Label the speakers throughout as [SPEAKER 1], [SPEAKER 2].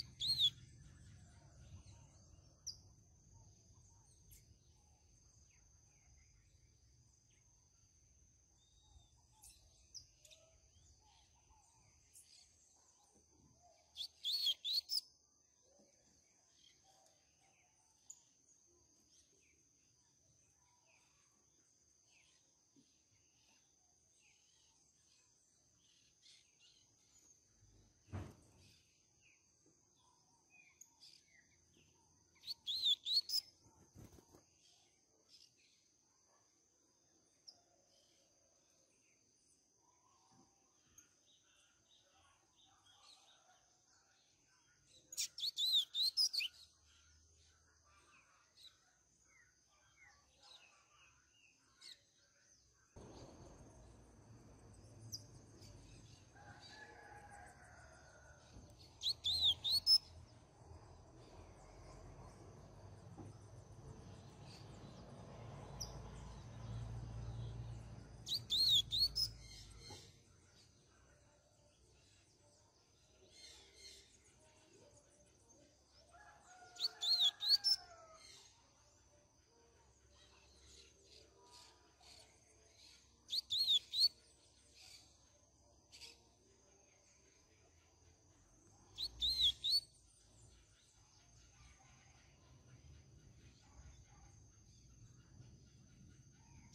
[SPEAKER 1] Thank you.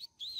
[SPEAKER 1] Thank you.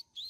[SPEAKER 1] Thank you.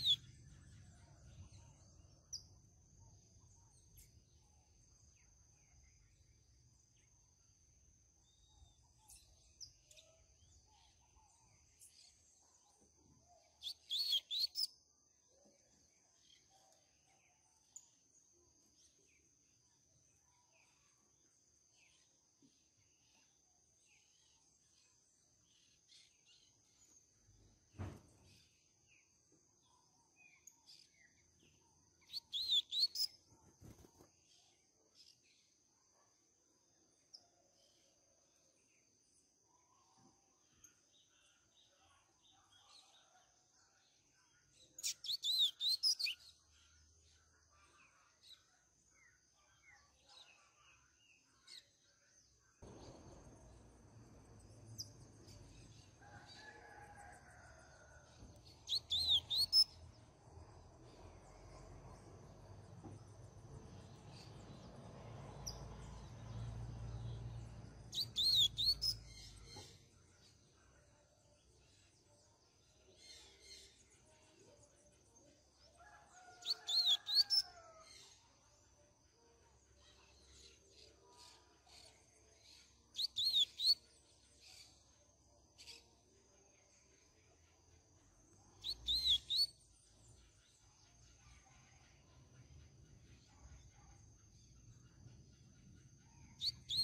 [SPEAKER 1] Thank you.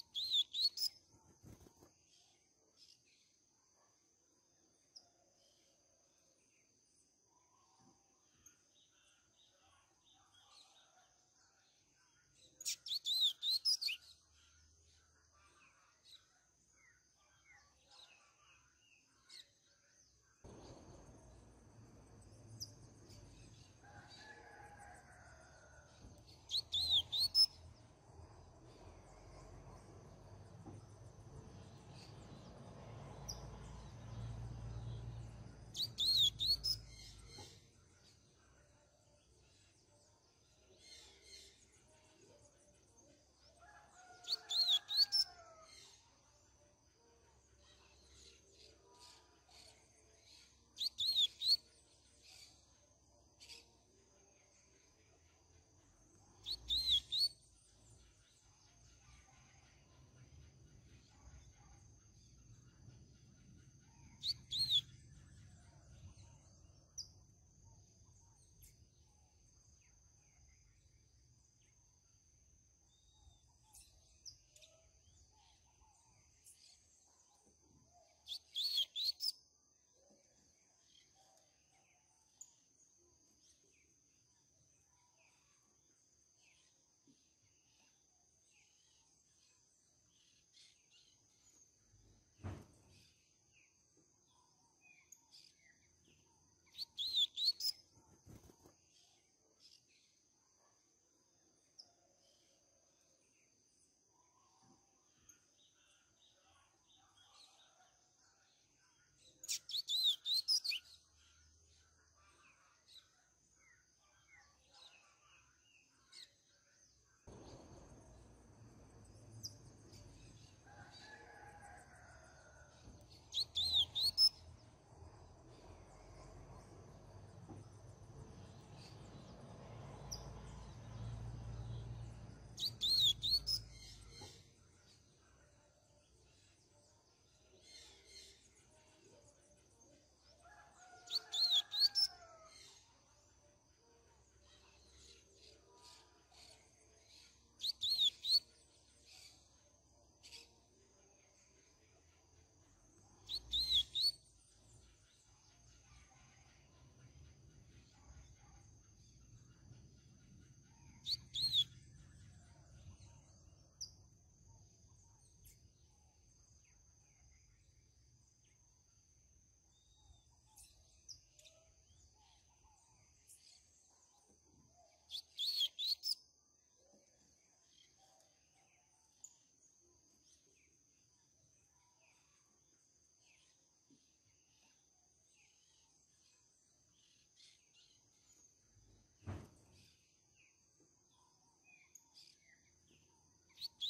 [SPEAKER 1] Thank you. Thank you. Thank you.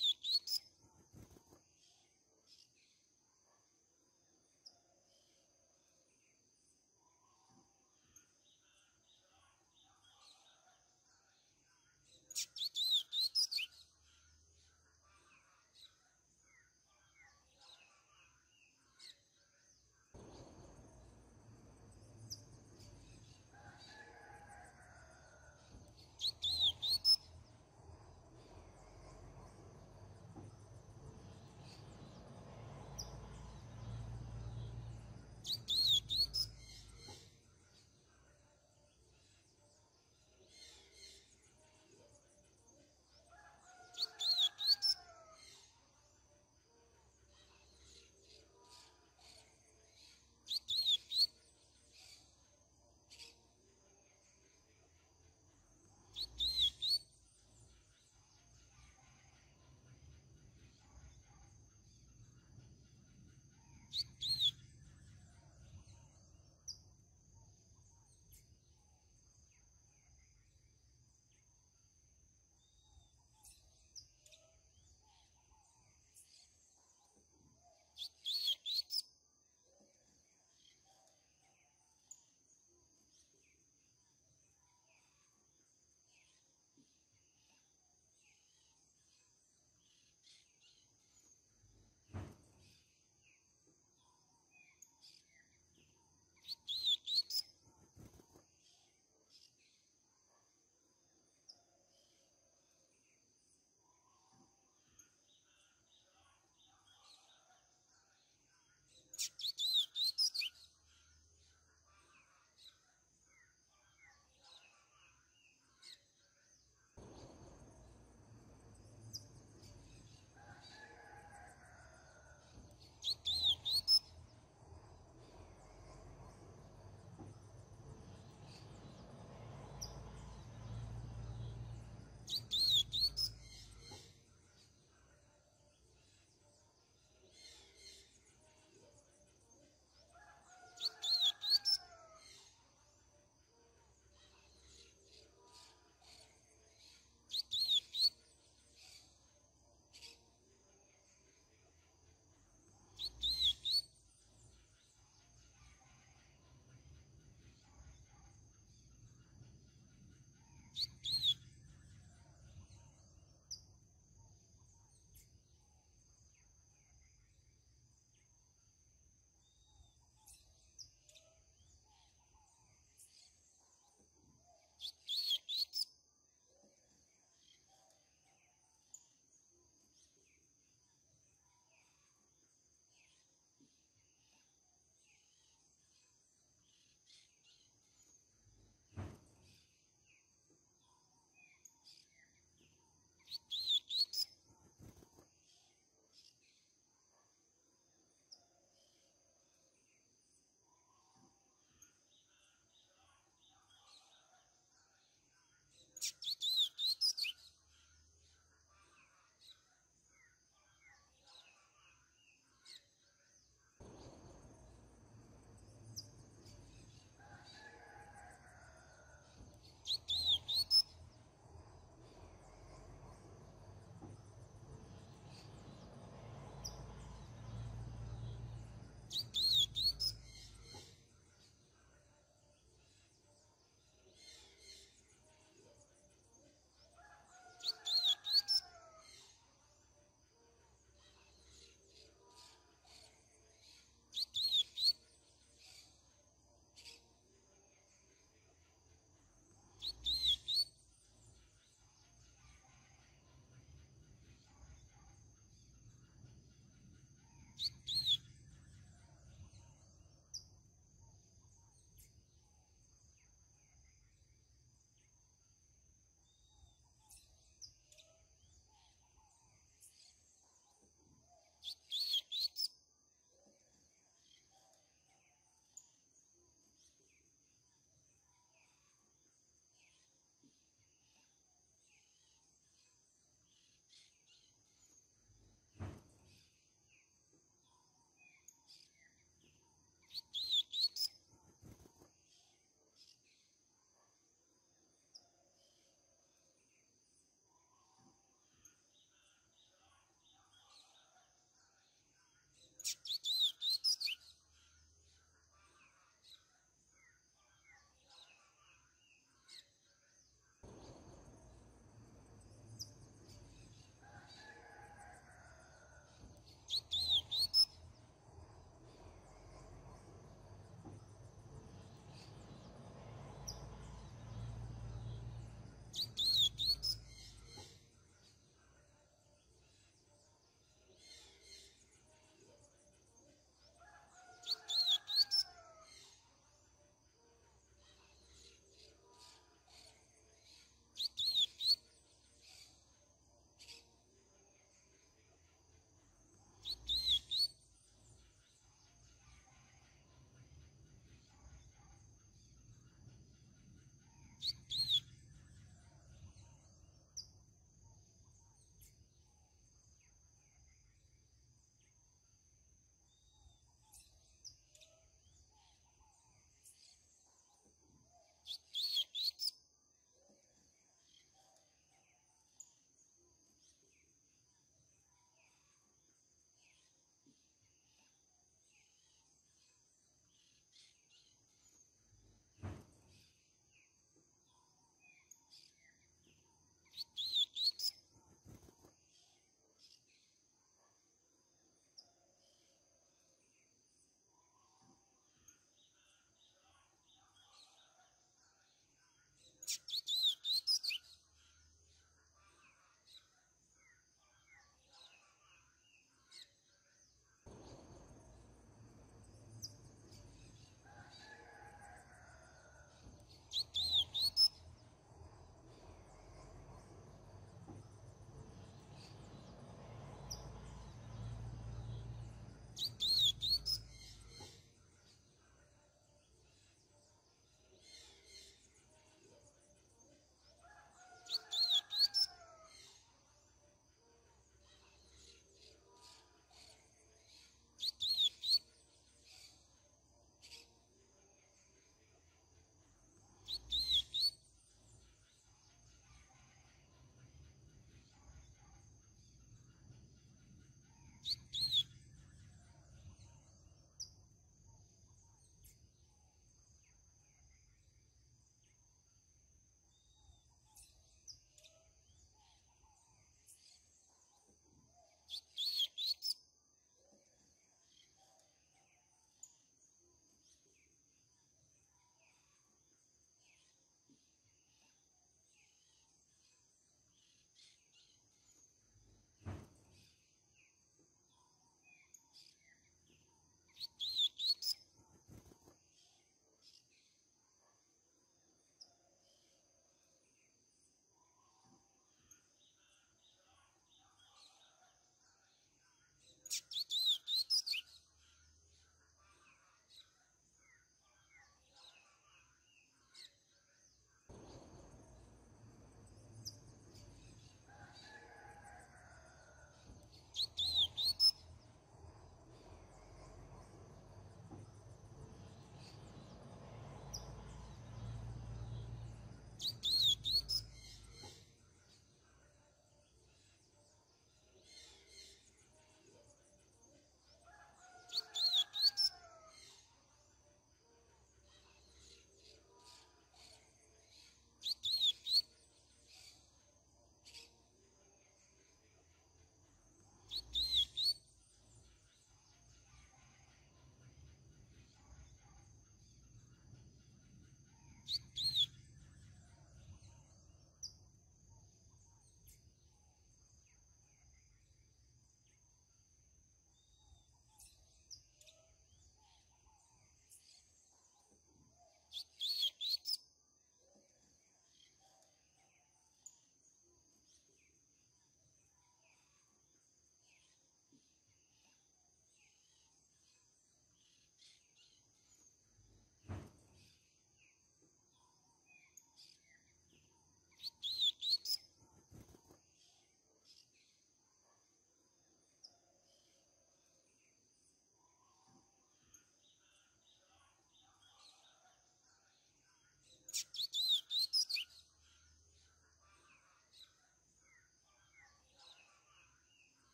[SPEAKER 1] Thank you.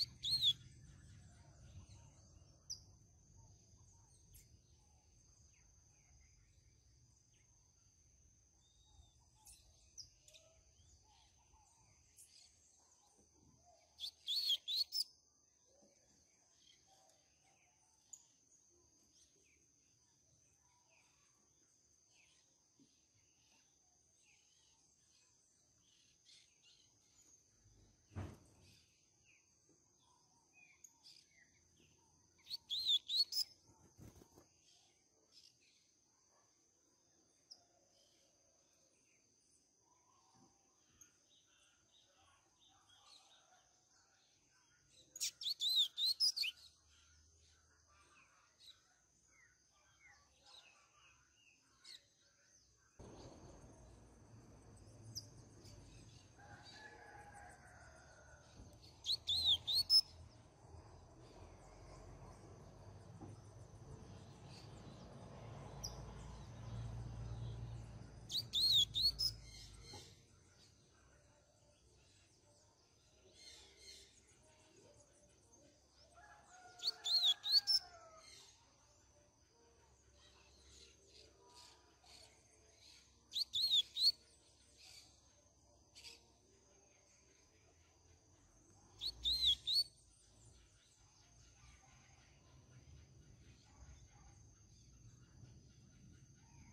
[SPEAKER 1] Thank you.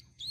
[SPEAKER 1] Thank you.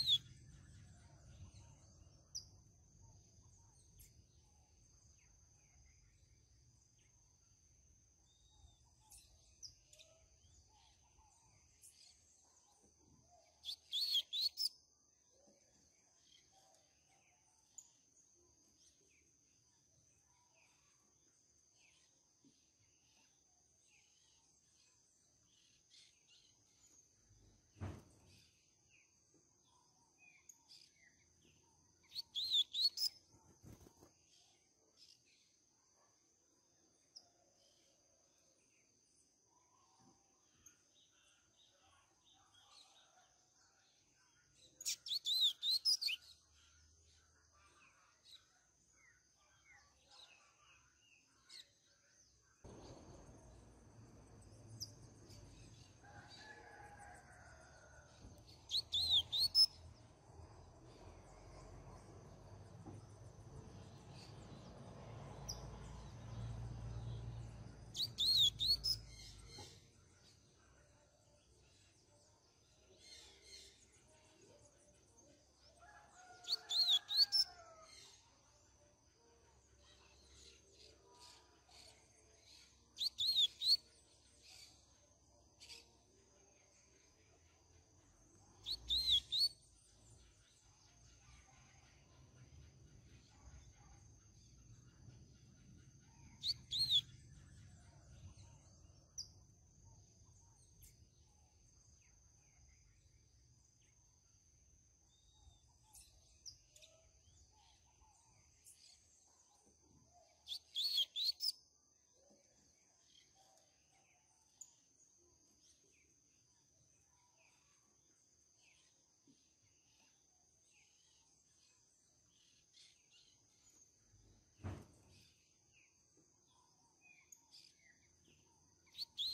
[SPEAKER 1] Thank you.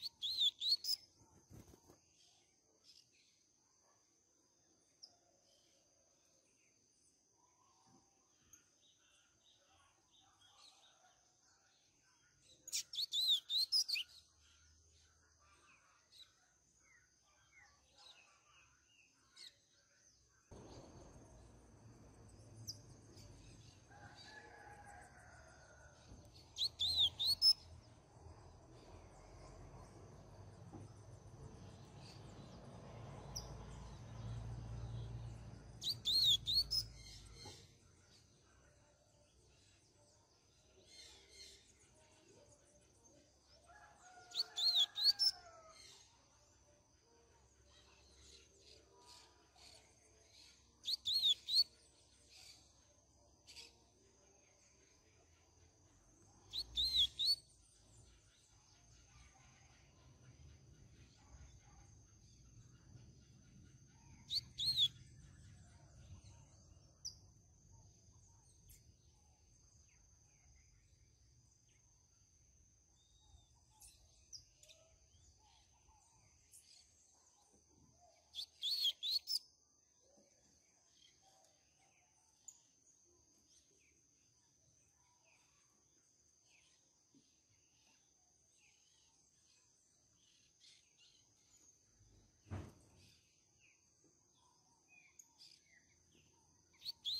[SPEAKER 1] Thank you. Thank you.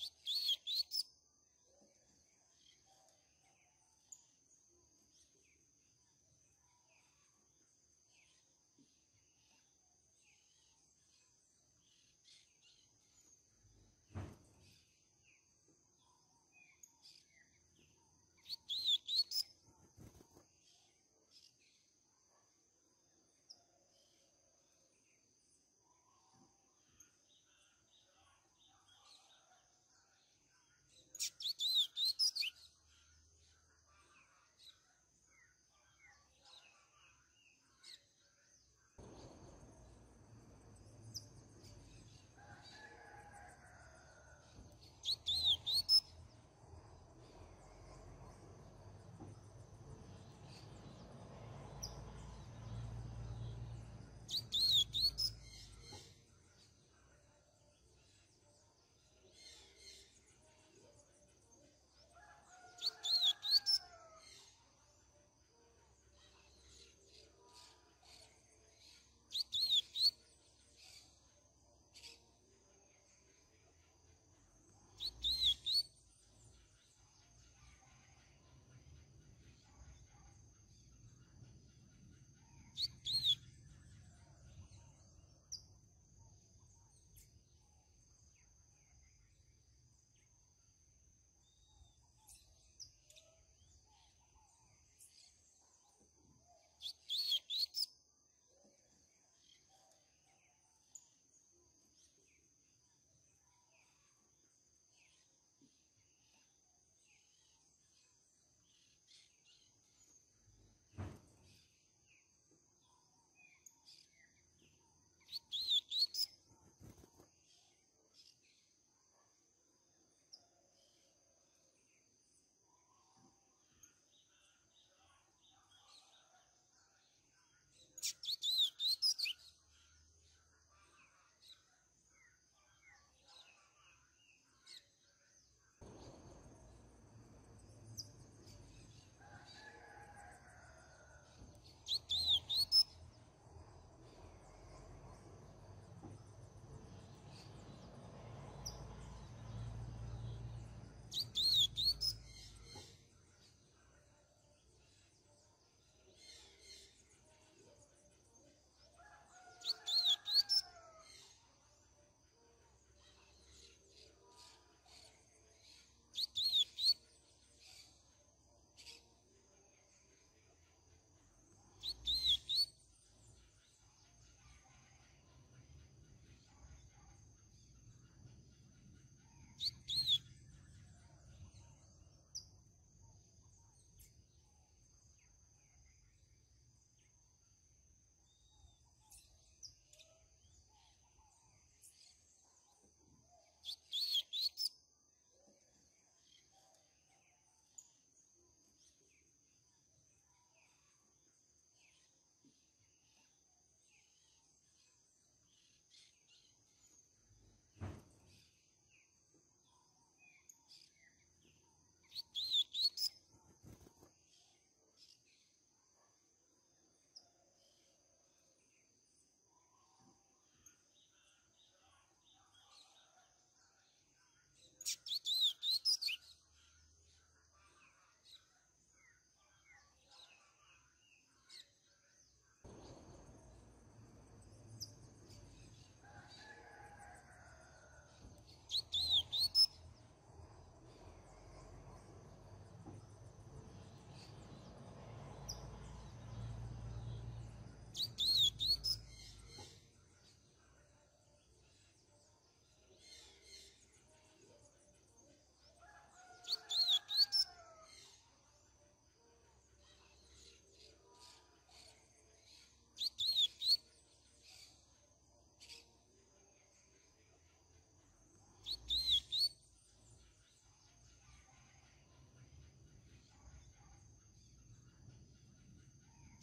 [SPEAKER 1] Thank you.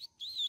[SPEAKER 1] Thank you.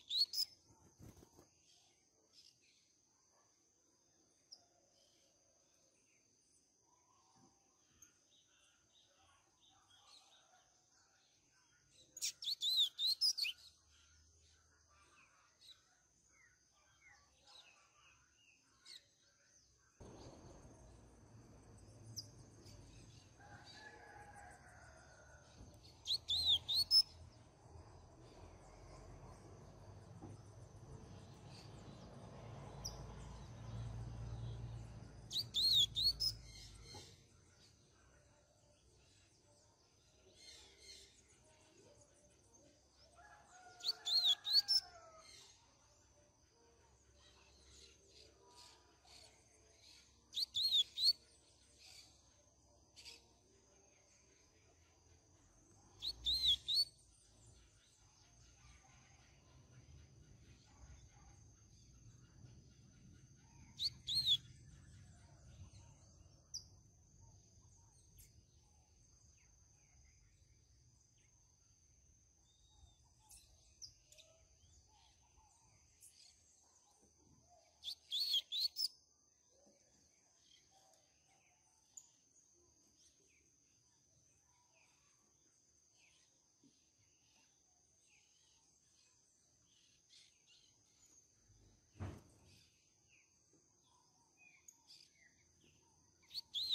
[SPEAKER 1] Thank you.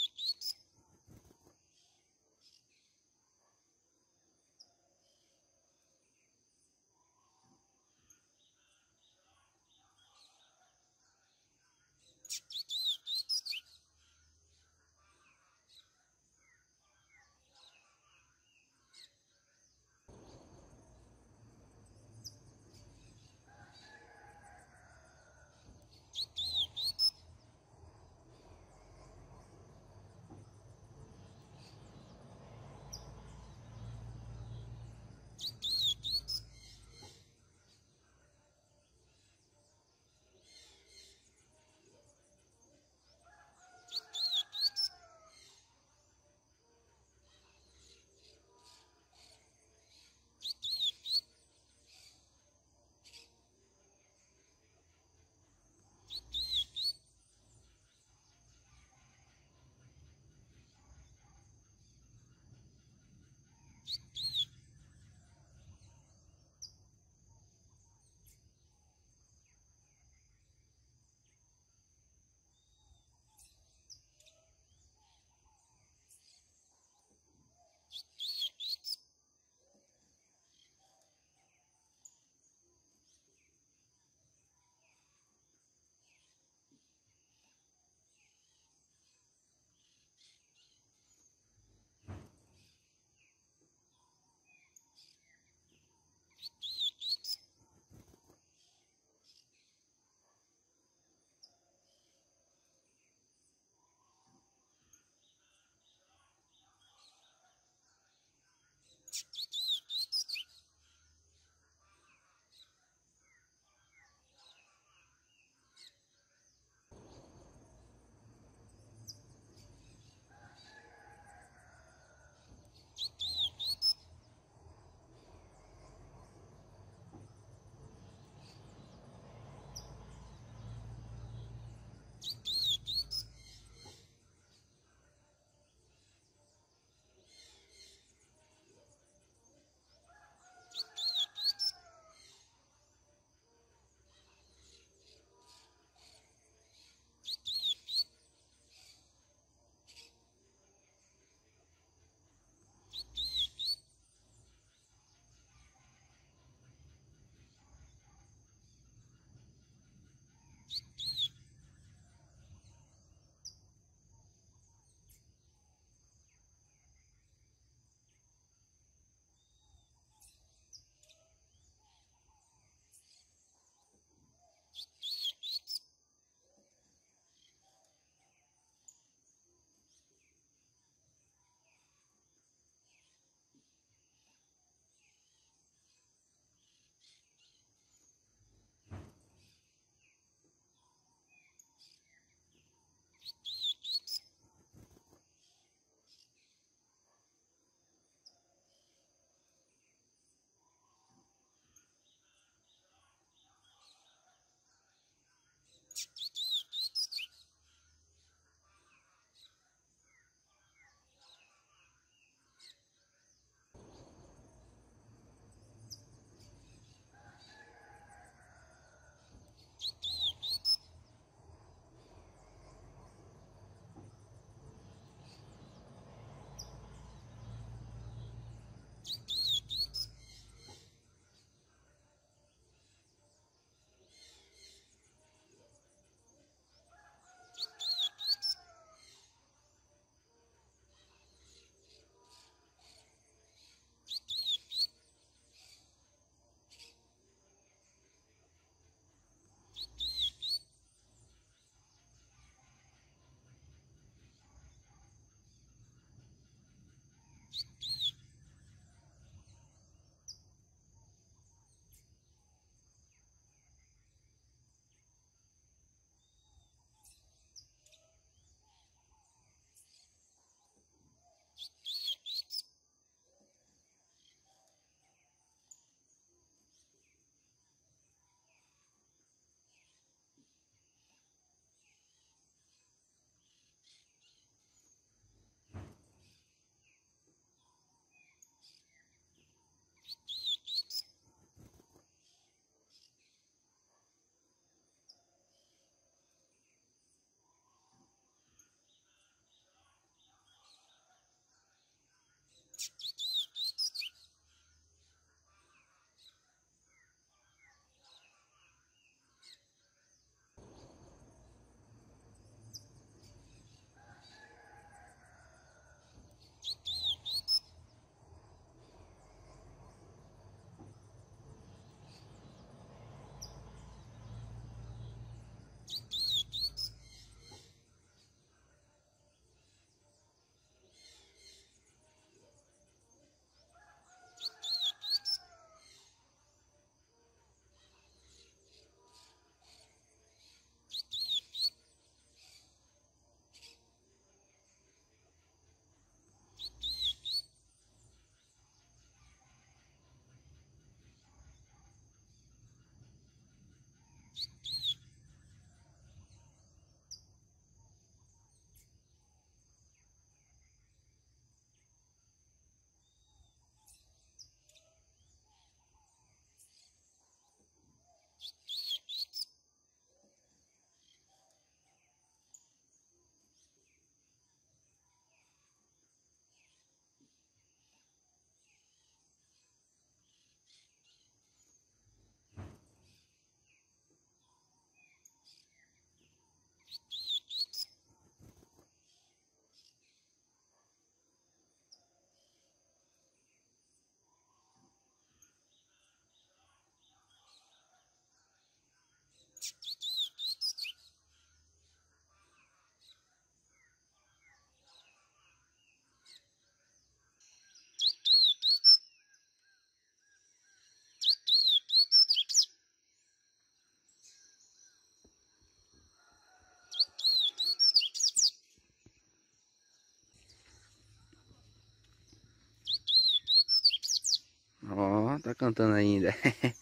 [SPEAKER 2] tá cantando ainda.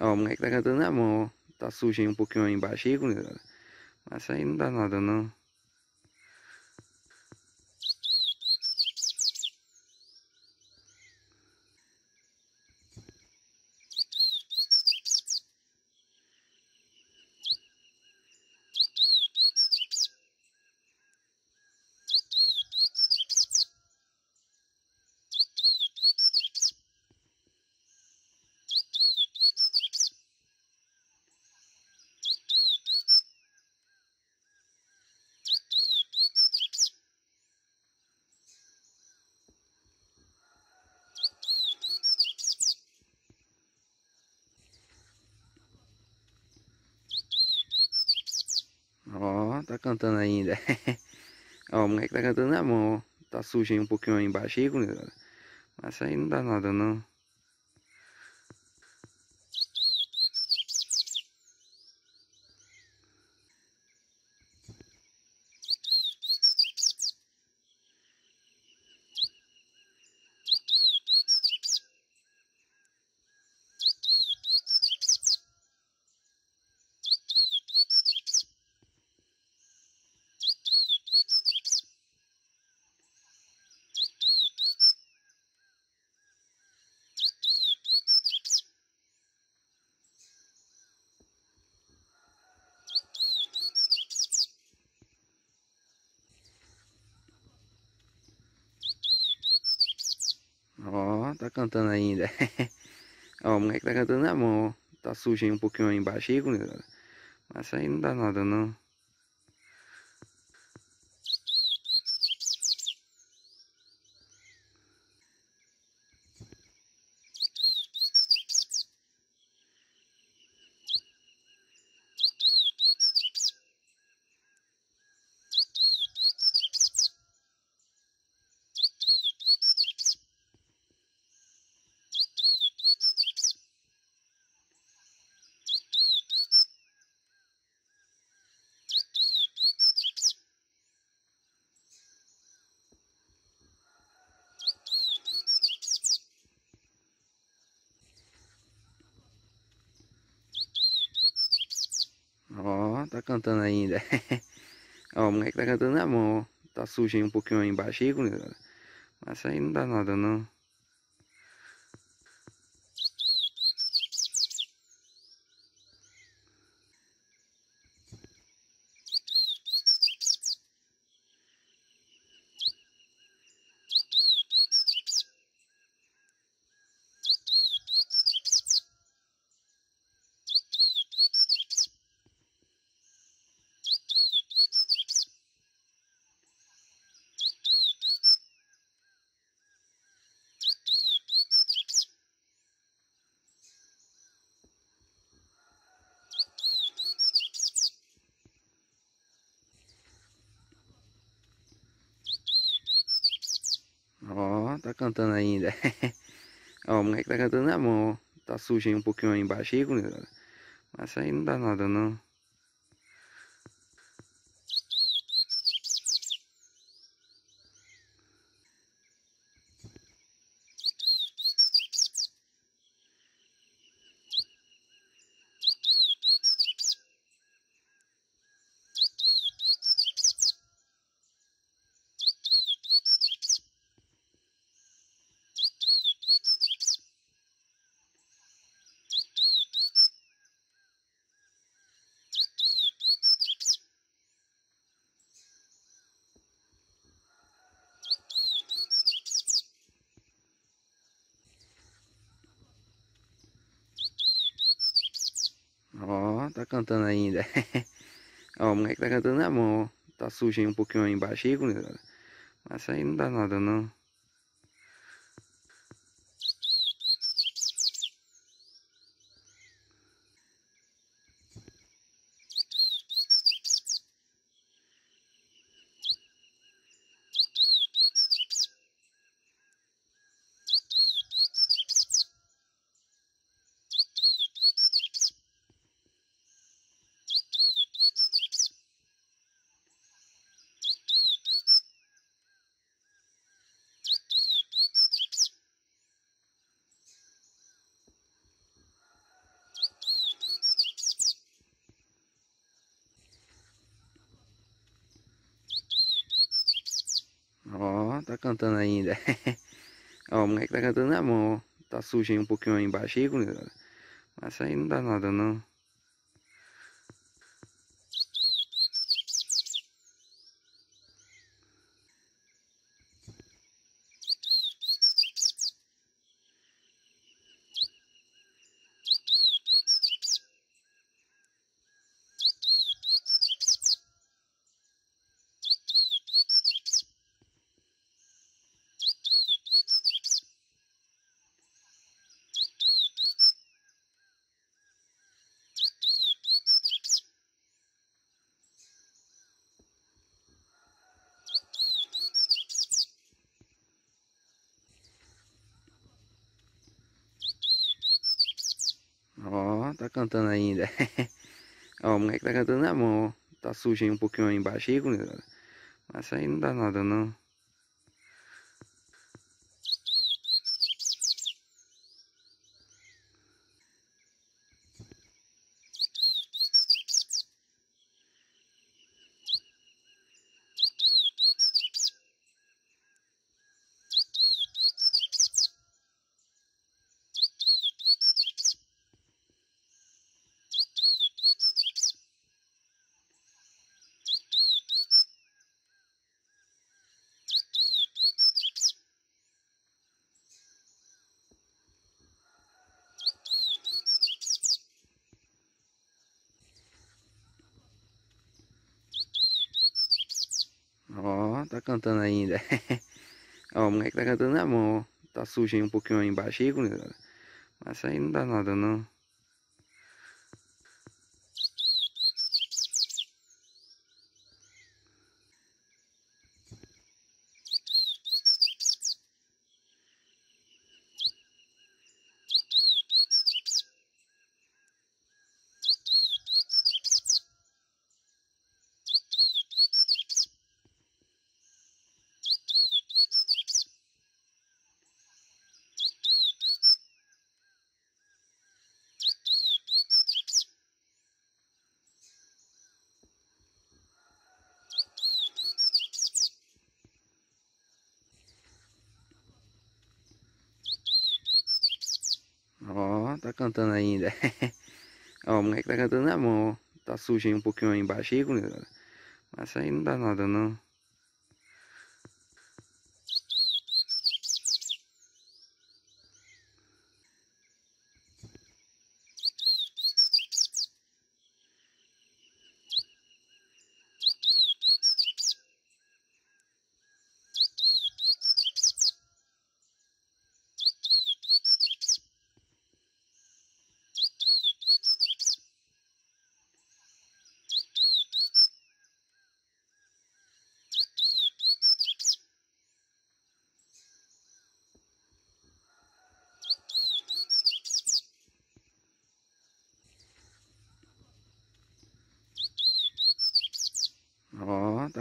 [SPEAKER 2] ó, o moleque tá cantando na mão, ó. Tá sujo aí um pouquinho aí embaixo aí, galera. Mas aí não dá nada não. cantando ainda. ó, o moleque tá cantando na mão, ó. Tá sujo aí um pouquinho aí embaixo aí, galera. Mas aí não dá nada não. cantando ainda. ó, o moleque tá cantando na mão, ó. Tá sujo aí um pouquinho aí embaixo né, aí, Mas aí não dá nada não. tá cantando ainda. ó, o moleque tá cantando na mão, ó. Tá sujinho um pouquinho aí embaixo aí, né, galera. Mas aí não dá nada não. cantando ainda. ó, o moleque tá cantando na mão, ó. Tá sujinho um pouquinho aí embaixo aí, né? Mas aí não dá nada não. suja aí um pouquinho aí embaixo aí, gurizada. Né? Mas aí não dá nada não. cantando ainda. ó, o moleque tá cantando na mão, ó. Tá sujo aí um pouquinho aí embaixo aí, galera. Mas aí não dá nada não. cantando ainda. ó, o moleque tá cantando na mão, ó. Tá sujo aí um pouquinho aí embaixo aí, né, galera. Mas aí não dá nada não. cantando ainda. ó, o moleque tá cantando na mão, ó. Tá sujo aí um pouquinho aí embaixo aí, né, galera. Mas aí não dá nada não. cantando ainda. ó, o moleque tá cantando na mão, ó. Tá sujinho um pouquinho aí embaixo aí, né, galera. Mas aí não dá nada não.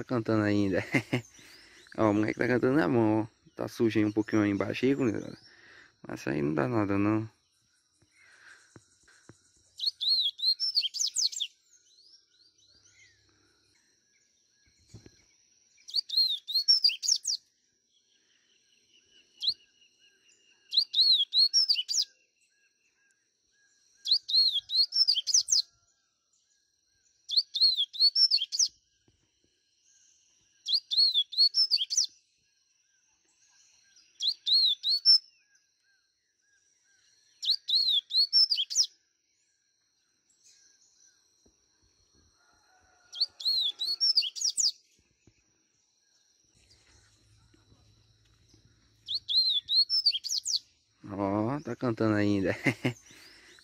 [SPEAKER 2] cantando ainda. ó, o moleque tá cantando na mão, ó. Tá sujo um pouquinho aí embaixo aí, Mas aí não dá nada não. cantando ainda.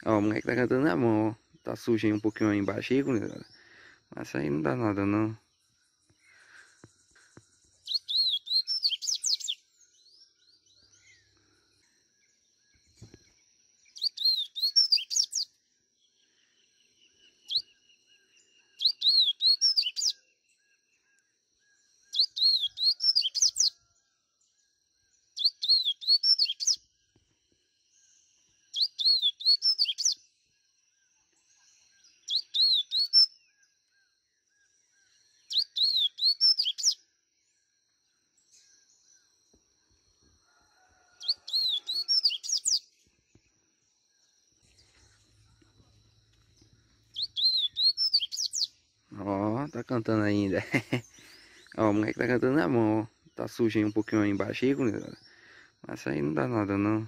[SPEAKER 2] ó, o moleque tá cantando na mão, ó. Tá sujo aí um pouquinho aí embaixo aí, galera. Mas aí não dá nada não. cantando ainda. ó, o moleque tá cantando na mão, ó. Tá sujo aí um pouquinho aí embaixo aí, galera. Mas aí não dá nada não.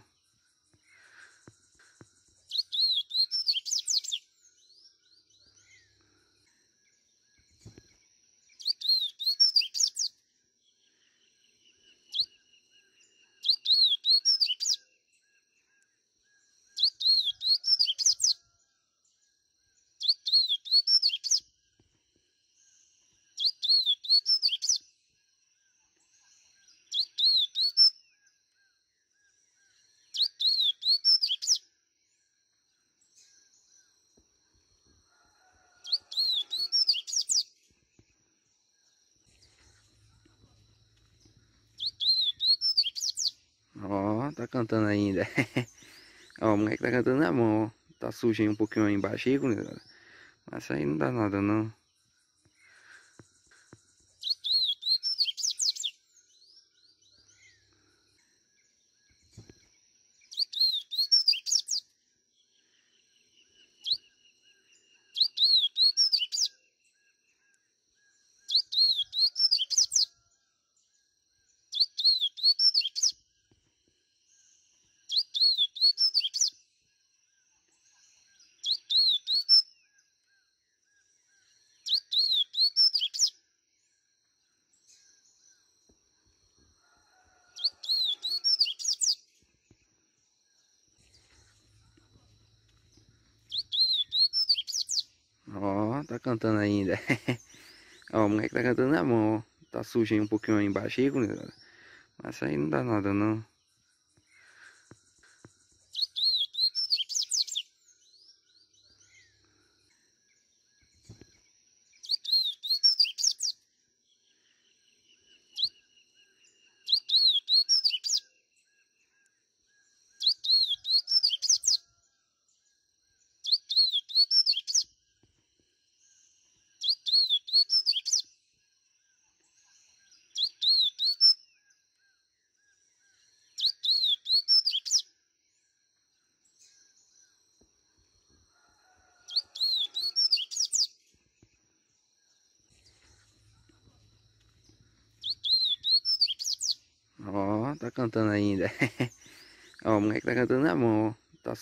[SPEAKER 2] cantando ainda. ó, o moleque tá cantando na mão, ó. Tá sujo um pouquinho aí embaixo aí, né? Mas aí não dá nada não. ainda. ó, o moleque tá cantando na mão, ó. Tá sujinho um pouquinho aí embaixo aí, galera. Mas aí não dá nada não.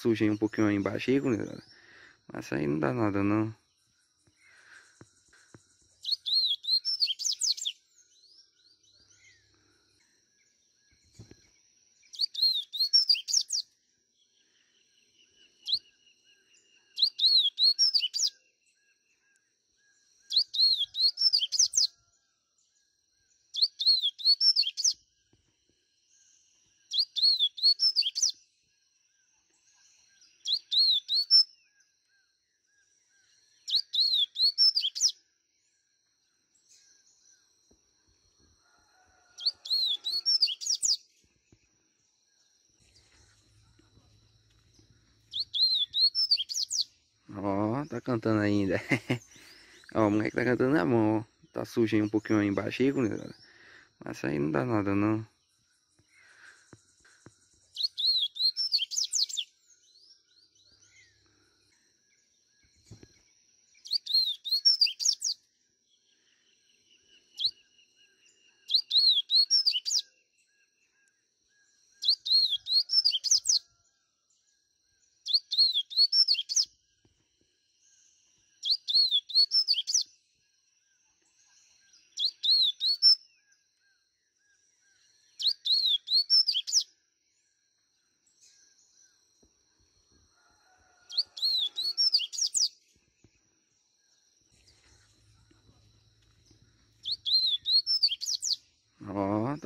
[SPEAKER 2] suja aí um pouquinho aí embaixo aí, né? Mas aí não dá nada não. suja aí um pouquinho aí embaixo aí, gurizada. Né? Mas aí não dá nada não.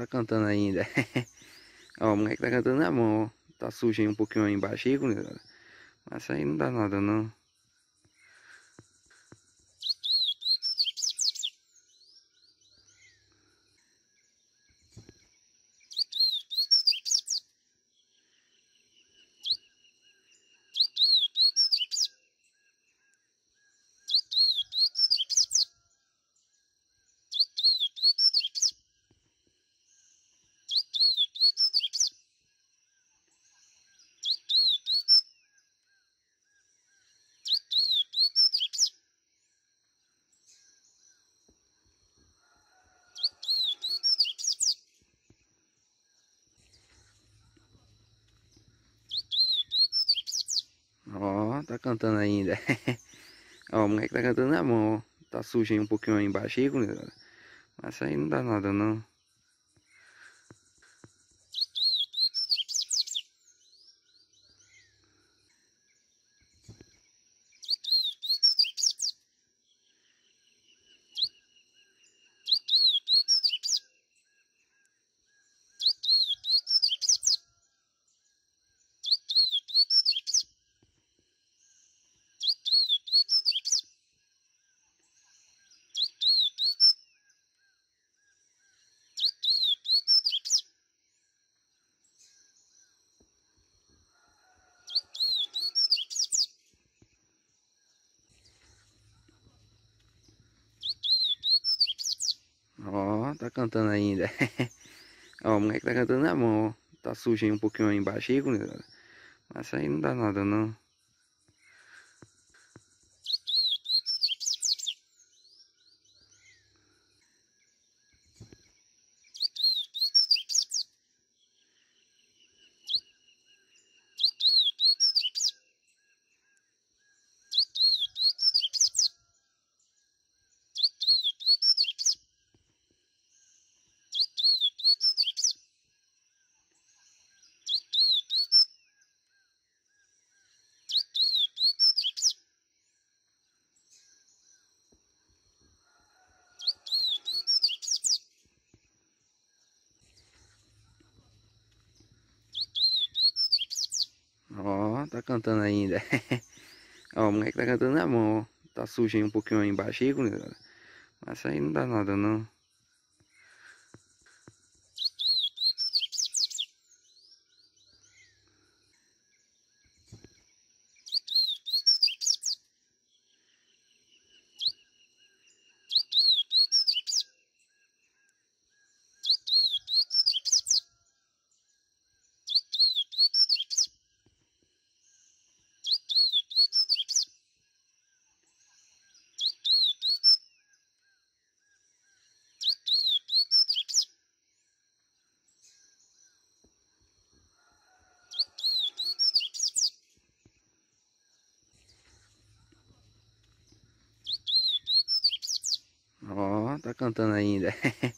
[SPEAKER 2] cantando ainda. ó, o moleque tá cantando na mão, ó. Tá sujo aí um pouquinho aí embaixo aí, galera. Mas aí não dá nada não. cantando ainda. ó, o moleque tá cantando na mão, ó. Tá sujo aí um pouquinho aí embaixo aí, Mas aí não dá nada não. ainda. ó, o moleque tá cantando na mão, ó. Tá sujo um pouquinho aí embaixo aí, né? Mas aí não dá nada não. suja aí um pouquinho aí embaixo aí, né? Mas aí não dá nada não. cantando ainda.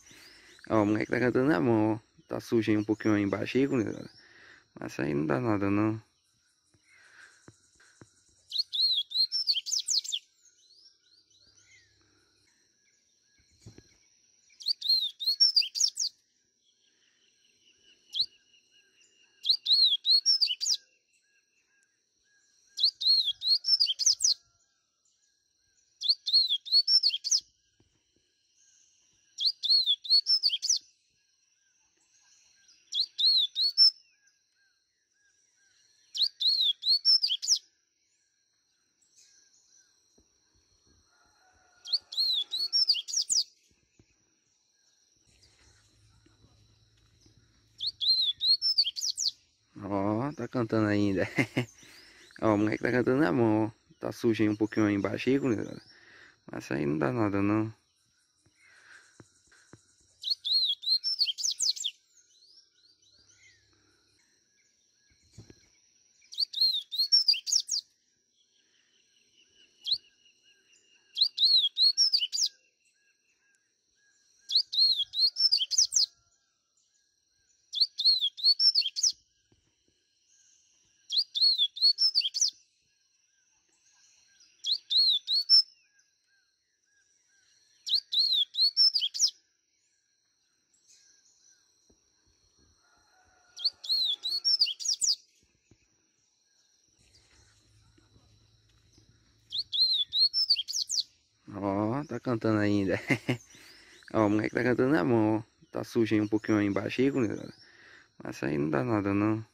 [SPEAKER 2] ó, o moleque tá cantando na mão, ó. Tá sujinho um pouquinho aí embaixo aí, né, galera. Mas aí não dá nada não. cantando ainda. ó, o moleque tá cantando na mão, ó. Tá sujinho um pouquinho aí embaixo aí, galera. Mas aí não dá nada não. tá cantando ainda. ó, o moleque tá cantando na mão, ó. Tá sujo aí um pouquinho aí embaixo aí, né, galera. Mas aí não dá nada não.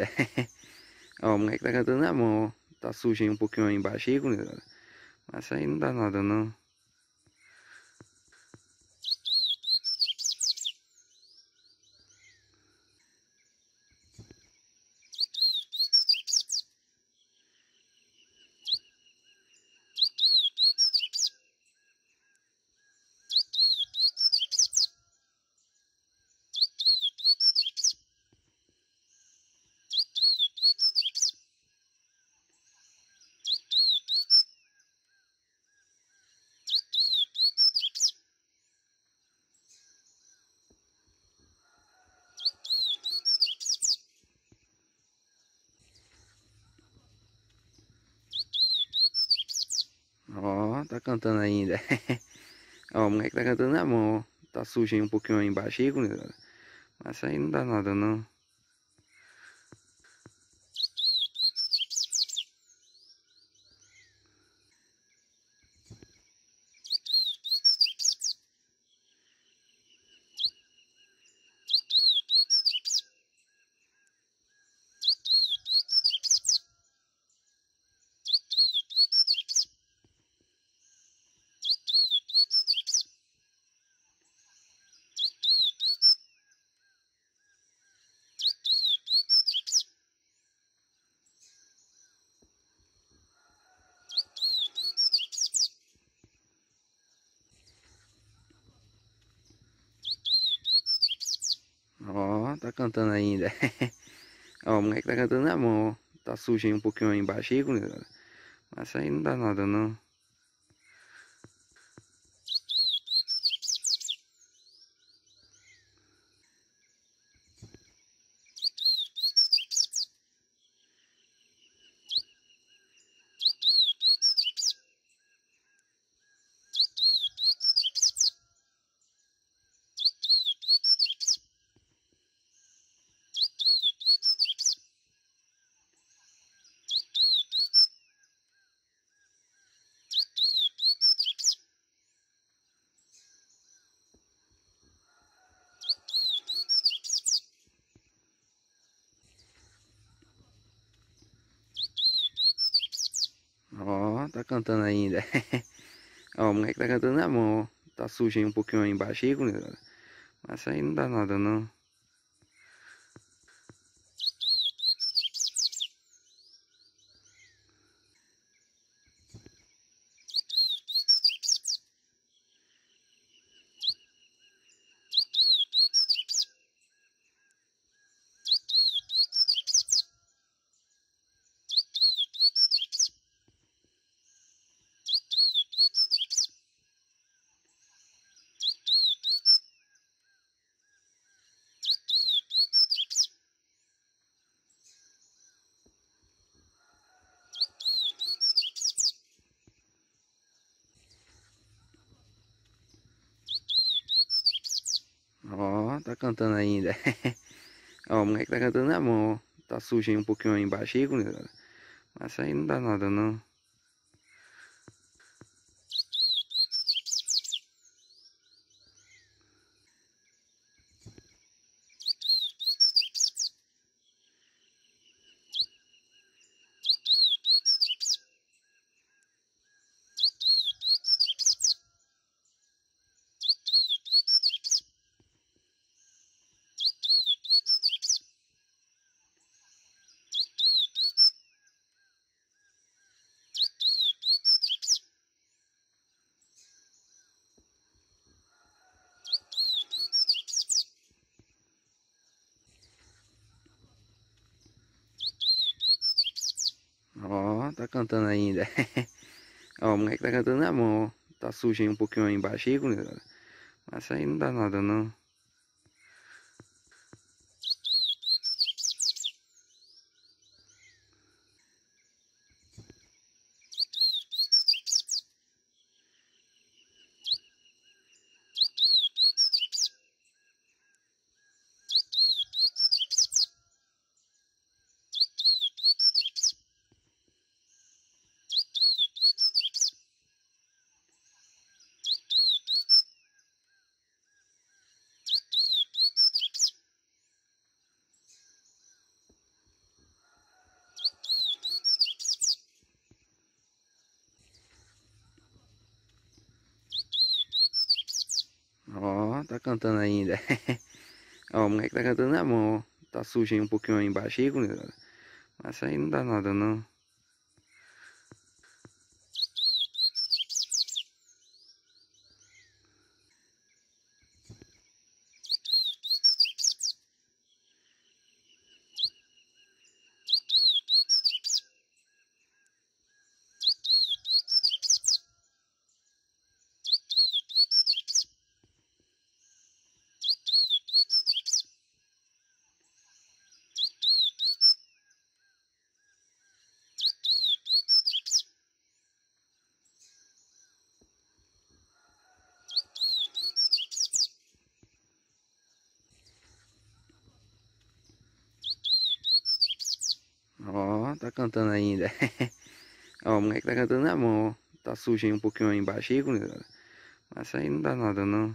[SPEAKER 2] ainda. ó, o moleque tá cantando na mão, ó. Tá sujo aí um pouquinho aí embaixo aí, Mas aí não dá nada não. suja aí um pouquinho aí embaixo aí, né? Mas aí não dá nada não. cantando ainda. ó, o moleque tá cantando na mão, ó. Tá sujinho um pouquinho aí embaixo né, aí, Mas aí não dá nada não. cantando ainda. ó, o moleque tá cantando na mão, ó. Tá sujo aí um pouquinho aí embaixo aí, galera. Mas aí não dá nada não. cantando ainda. ó, o moleque tá cantando na mão, ó. Tá sujo aí um pouquinho aí embaixo aí, galera. Mas aí não dá nada não. ainda. ó, o moleque tá cantando na mão, ó. Tá sujo um pouquinho aí embaixo aí, né, galera. Mas aí não dá nada não. cantando ainda. ó, o moleque tá cantando na mão, ó. Tá sujo aí um pouquinho aí embaixo aí, né? Mas aí não dá nada não. cantando ainda. ó, o moleque tá cantando na mão, ó. Tá sujinho um pouquinho aí embaixo aí, né? Mas aí não dá nada não.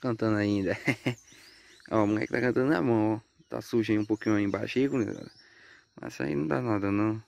[SPEAKER 2] cantando ainda. ó, o moleque tá cantando na mão, ó. Tá sujinho um pouquinho aí embaixo aí, galera. Mas aí não dá nada não.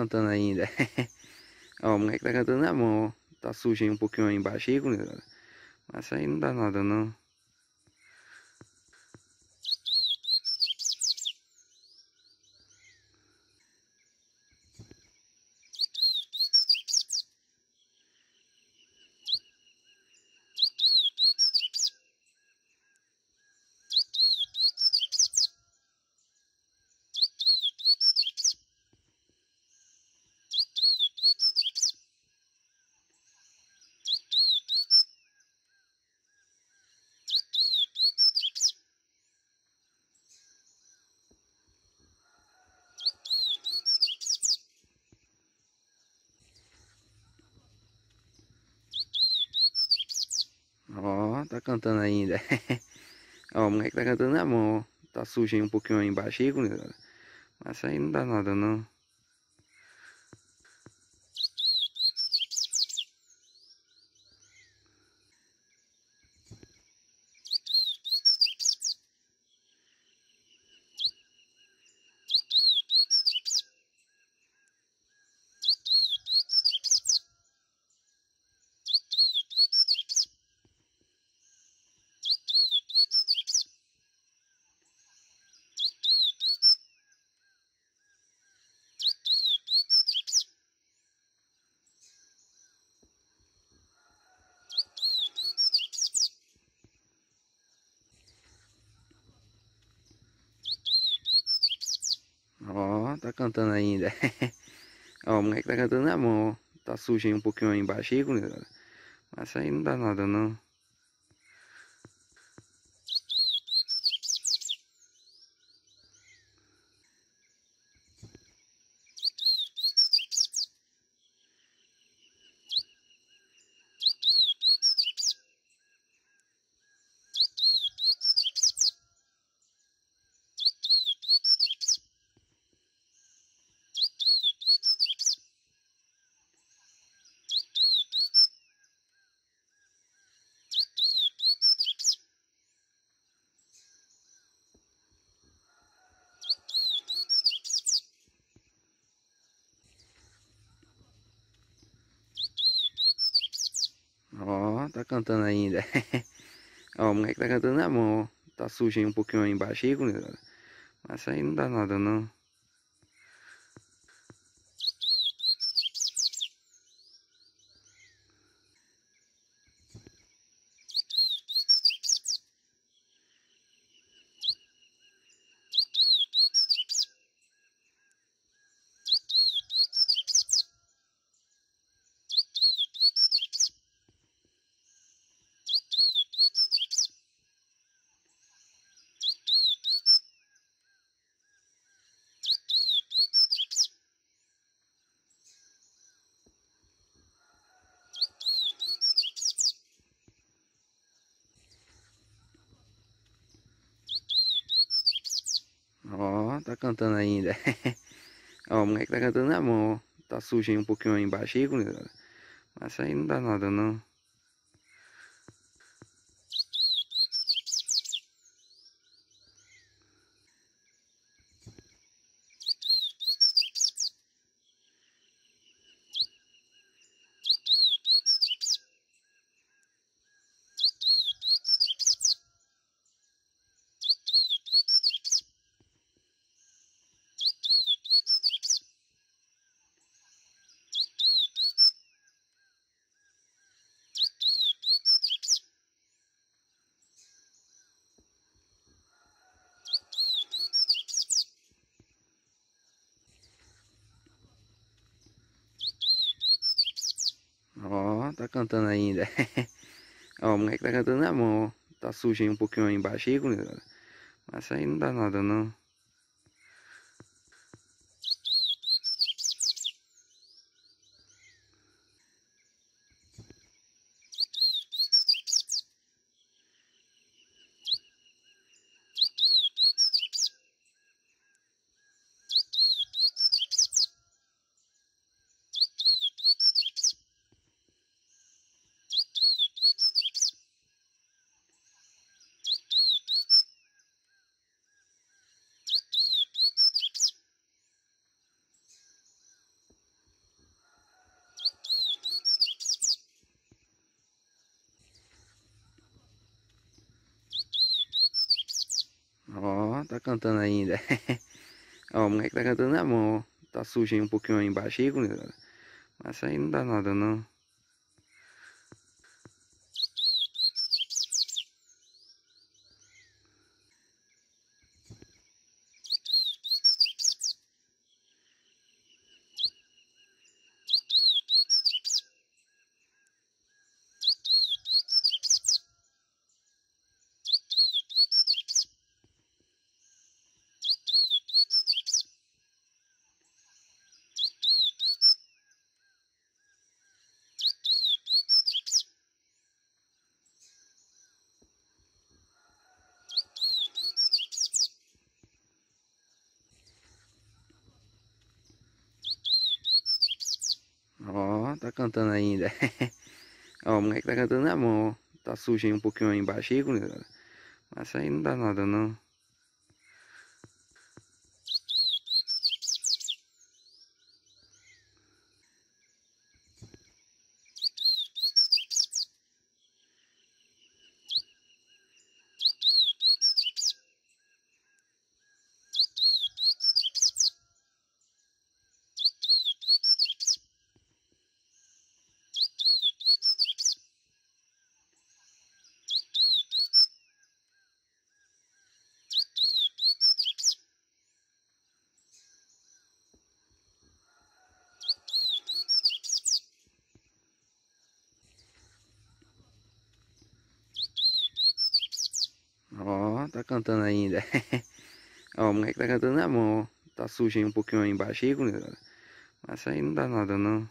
[SPEAKER 2] cantando ainda. ó, o moleque tá cantando na mão, ó. Tá sujinho um pouquinho aí embaixo aí, galera. Mas aí não dá nada não. ainda. ó, o moleque tá cantando na mão, ó. Tá sujinho um pouquinho aí embaixo aí, né, galera. Mas aí não dá nada não. Né? galera. ó, o moleque tá cantando na mão, ó. Tá sujo aí um pouquinho aí embaixo aí, né, galera. Mas aí não dá nada não. cantando ainda. ó, o moleque tá cantando na mão, ó. Tá sujinho um pouquinho aí embaixo aí, né? Mas aí não dá nada não. tá cantando ainda. ó, o moleque tá cantando na mão, ó. Tá sujo um pouquinho aí embaixo aí, né? Mas aí não dá nada não. cantando ainda. ó, o moleque tá cantando na mão, ó. Tá sujo aí um pouquinho aí embaixo aí, galera. Mas aí não dá nada não. cantando ainda. ó, o moleque tá cantando na mão, ó. Tá sujo um pouquinho aí embaixo aí, galera. Mas aí não dá nada não. sujei um pouquinho aí embaixo né, aí, Mas aí não dá nada não. cantando ainda. ó, o moleque tá cantando na mão, ó. Tá sujo aí um pouquinho aí embaixo né, aí, Mas aí não dá nada não.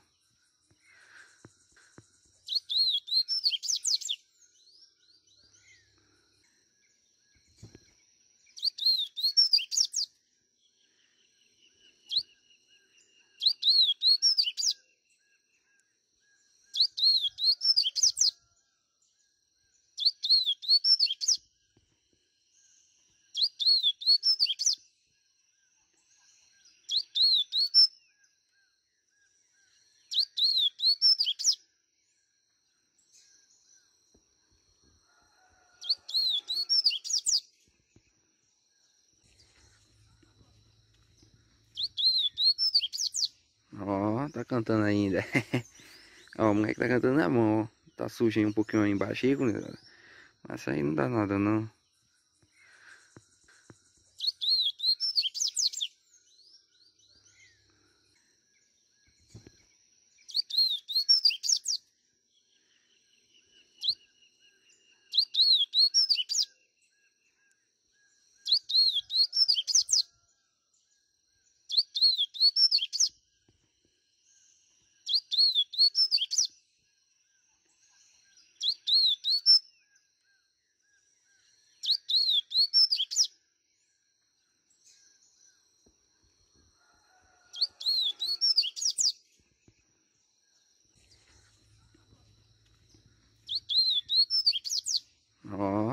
[SPEAKER 2] cantando ainda. ó, o moleque tá cantando na mão, ó. Tá sujinho um pouquinho aí embaixo aí, né? Mas aí não dá nada não.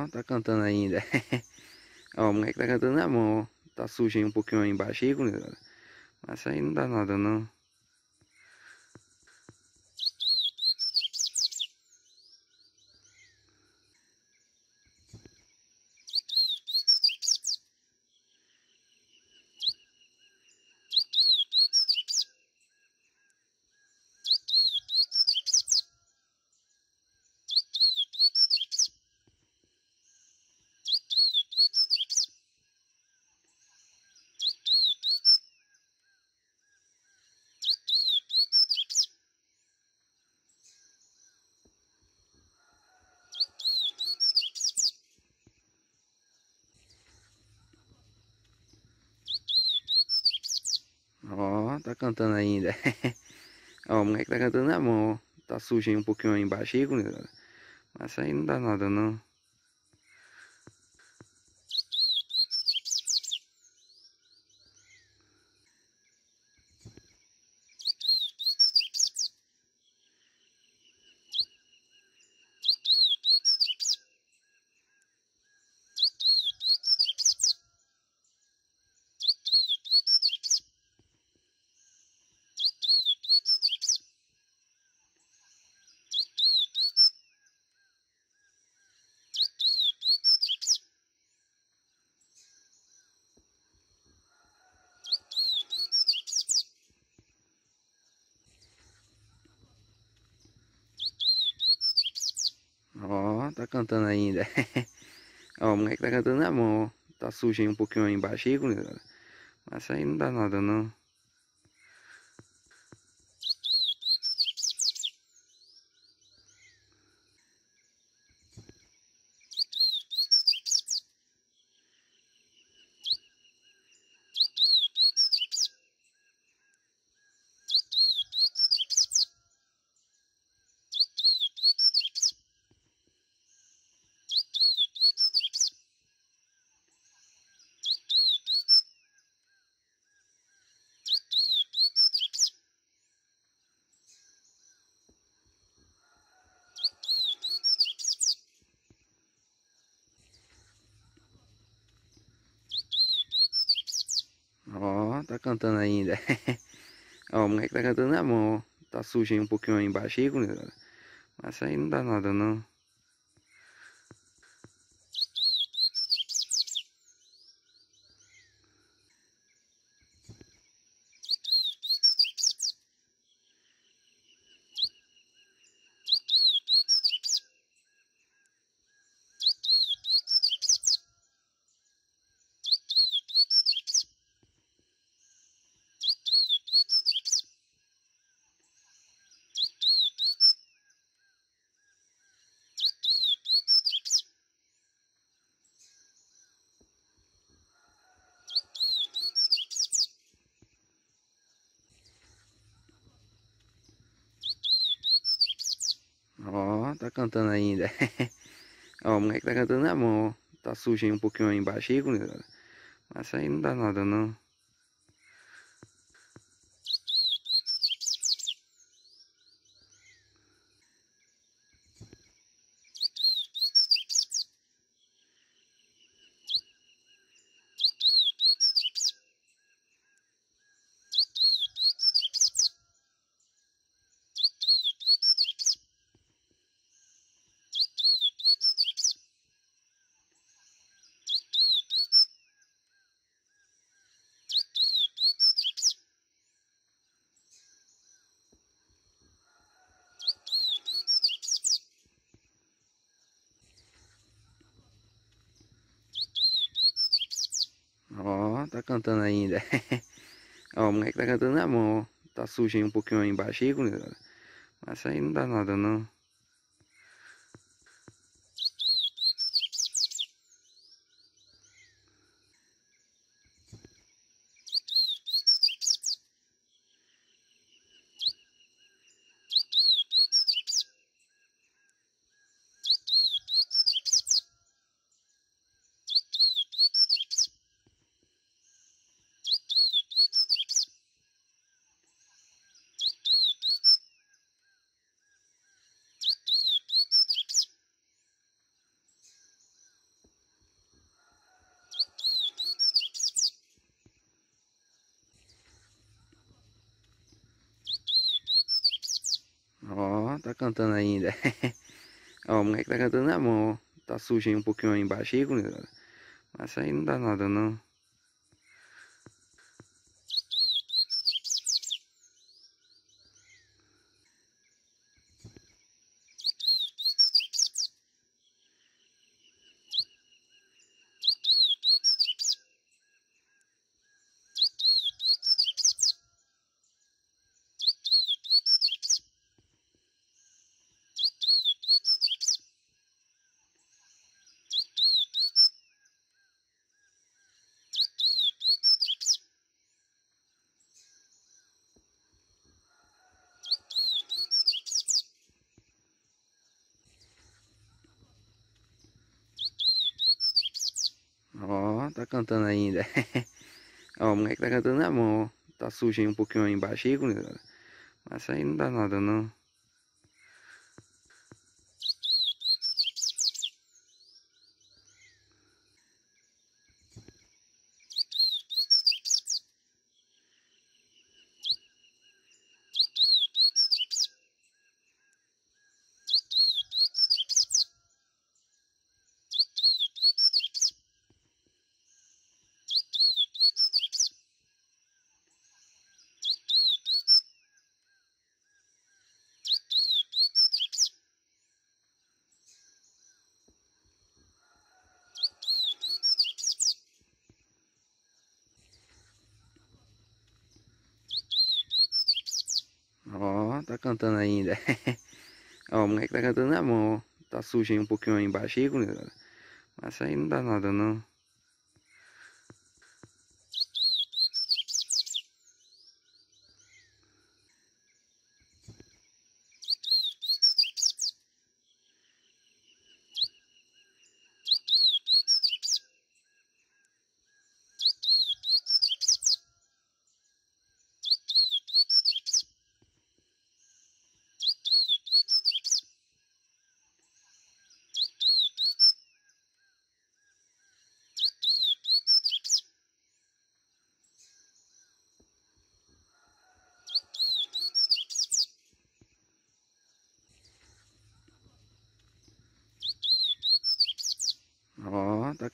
[SPEAKER 2] tá cantando ainda. ó, o moleque tá cantando na mão, ó. Tá sujinho um pouquinho aí embaixo aí, galera. Mas aí não dá nada não. cantando ainda. ó, o moleque tá cantando na mão, ó. Tá sujinho um pouquinho aí embaixo aí, galera. Mas aí não dá nada não. ainda. ó, o moleque tá cantando na mão, ó. Tá sujo aí um pouquinho aí embaixo aí, né, galera. Mas aí não dá nada não. cantando ainda. ó, o moleque tá cantando na mão, ó. Tá sujo aí um pouquinho aí embaixo né, aí, Mas aí não dá nada não. cantando ainda. ó, o moleque tá cantando na mão, ó. Tá sujinho um pouquinho aí embaixo né, aí, Mas aí não dá nada não. cantando ainda. ó, o moleque tá cantando na mão, ó. Tá sujinho um pouquinho aí embaixo aí, Mas aí não dá nada não. cantando ainda. ó, o moleque tá cantando na mão, ó. Tá sujo aí um pouquinho aí embaixo aí, galera. Né? Mas aí não dá nada não. Tá cantando ainda. ó, o moleque tá cantando na mão, ó. Tá sujinho um pouquinho aí embaixo aí, galera. Mas aí não dá nada não. cantando ainda. ó, o moleque tá cantando na mão, ó. Tá sujo aí um pouquinho aí embaixo né, aí, Mas aí não dá nada não.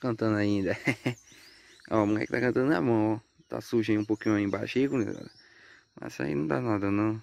[SPEAKER 2] cantando ainda. ó, o moleque tá cantando na mão, ó. Tá sujo aí um pouquinho aí embaixo né, aí, Mas aí não dá nada não.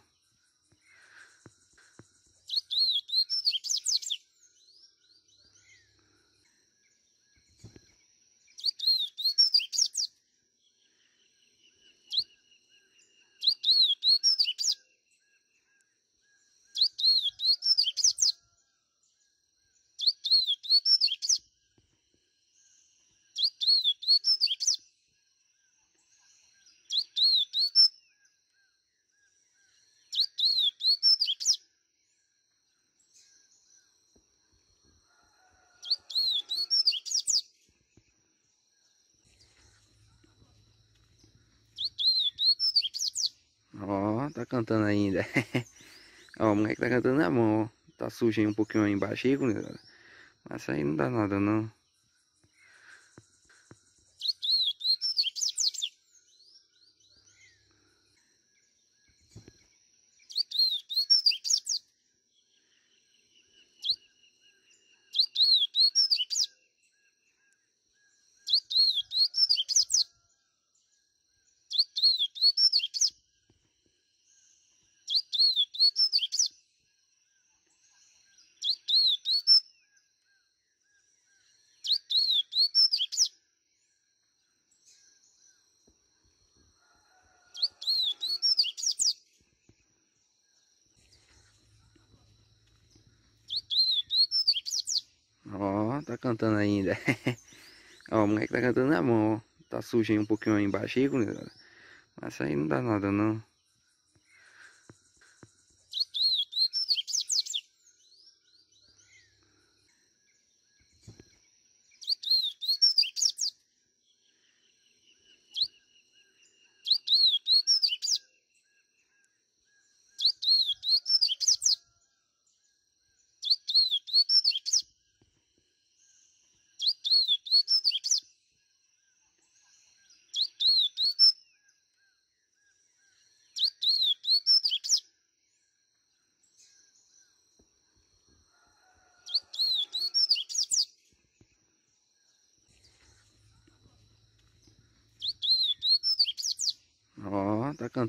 [SPEAKER 2] cantando ainda. ó, o moleque tá cantando na mão, ó. Tá sujinho um pouquinho aí embaixo né, aí, Mas aí não dá nada não. cantando ainda. ó, o moleque tá cantando na mão, ó. Tá sujinho um pouquinho aí embaixo aí, galera. Né? Mas aí não dá nada não.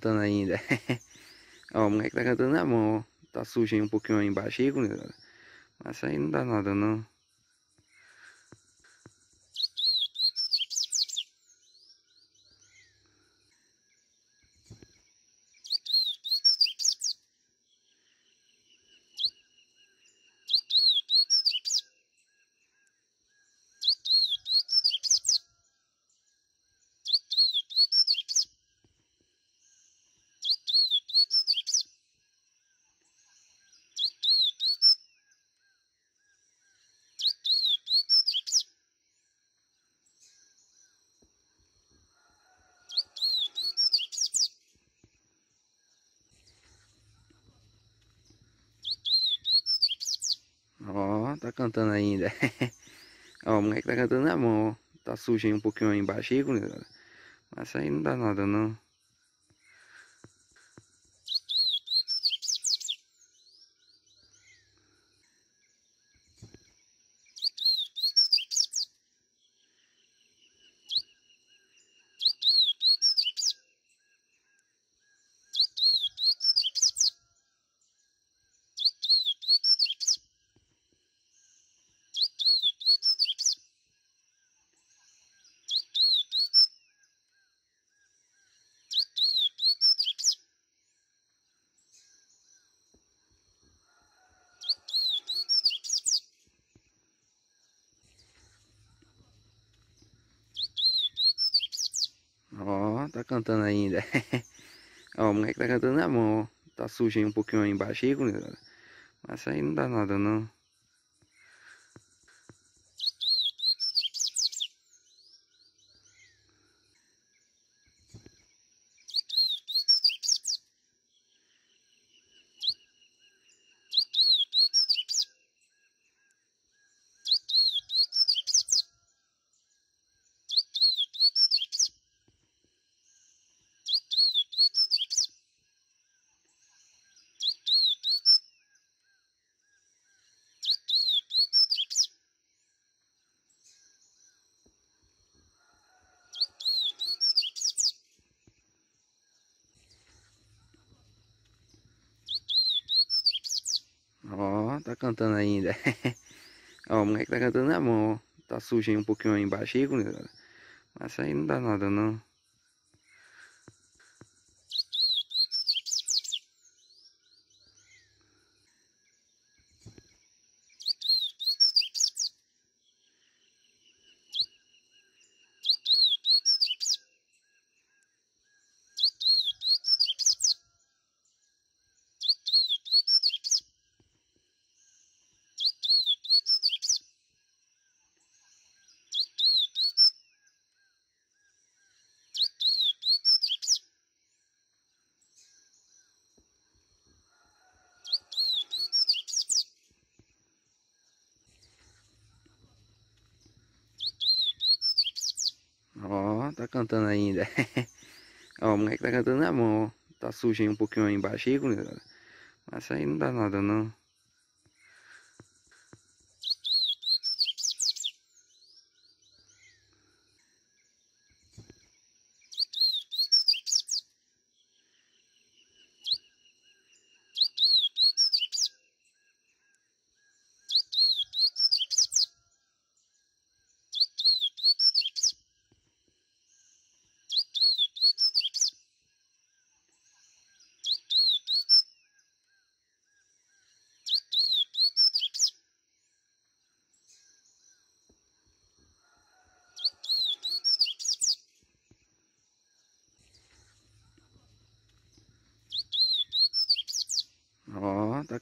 [SPEAKER 2] cantando ainda. ó, o moleque tá cantando na mão, ó. Tá sujo aí um pouquinho aí embaixo aí, galera. Mas aí não dá nada não. cantando ainda. ó, o moleque tá cantando na mão, ó. Tá sujo um pouquinho aí embaixo aí, galera. Mas aí não dá nada não. tá cantando ainda. ó, o moleque tá cantando na mão, ó. Tá sujo aí um pouquinho aí embaixo aí, né, galera. Mas aí não dá nada não. cantando ainda. ó, o moleque tá cantando na mão, ó. Tá sujinho um pouquinho aí embaixo aí, né, galera. Mas aí não dá nada não. cantando ainda. ó, o moleque tá cantando na mão, ó. Tá sujinho um pouquinho aí embaixo aí, né, gurizada. Mas aí não dá nada não.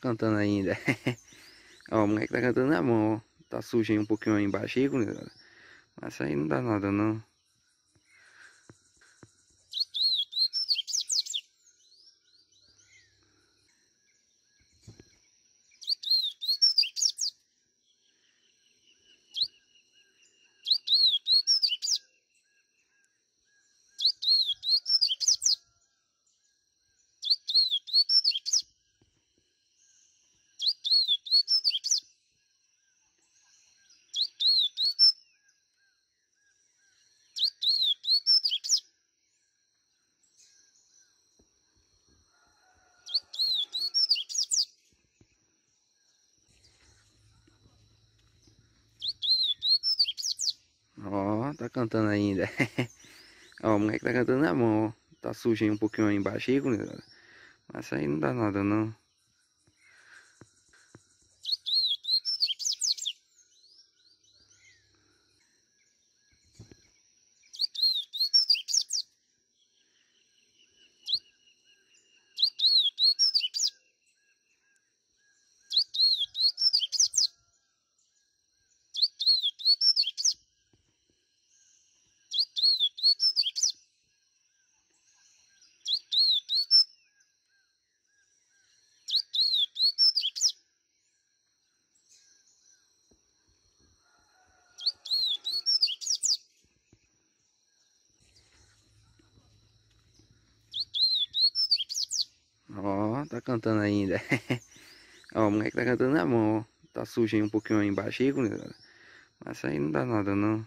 [SPEAKER 2] cantando ainda. ó, o moleque tá cantando na mão, ó. Tá sujo aí um pouquinho aí embaixo aí, galera. Mas aí não dá nada não. cantando ainda. ó, o moleque tá cantando na mão, ó. Tá sujo aí um pouquinho aí embaixo aí, galera. Mas aí não dá nada não. cantando ainda. ó, o moleque tá cantando na mão, ó. Tá sujo aí um pouquinho aí embaixo né, aí, Mas aí não dá nada não.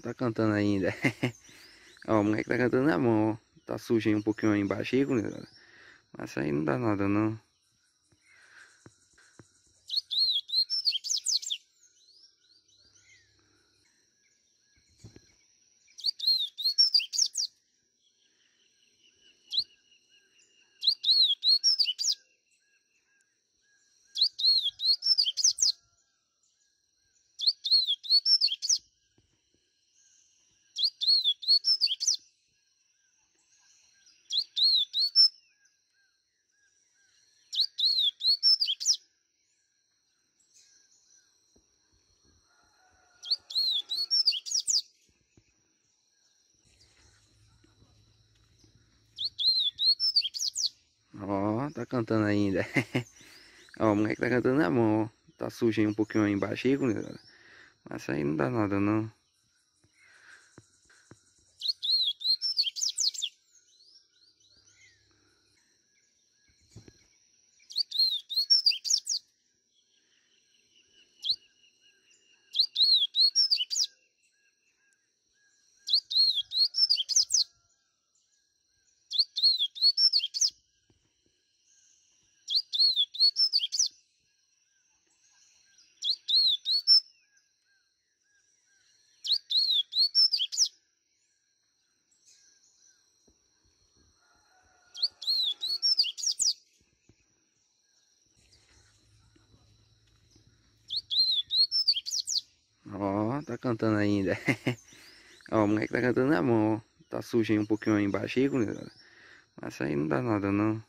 [SPEAKER 2] tá cantando ainda. ó, o moleque tá cantando na mão, ó. Tá sujinho um pouquinho aí embaixo aí, né, galera. Mas aí não dá nada não. cantando ainda. ó, o moleque tá cantando na mão, ó. Tá sujinho um pouquinho aí embaixo aí, né, galera. Mas aí não dá nada não. cantando ainda. ó, o moleque tá cantando na mão, ó. Tá sujo aí um pouquinho aí embaixo aí, galera. Mas aí não dá nada não.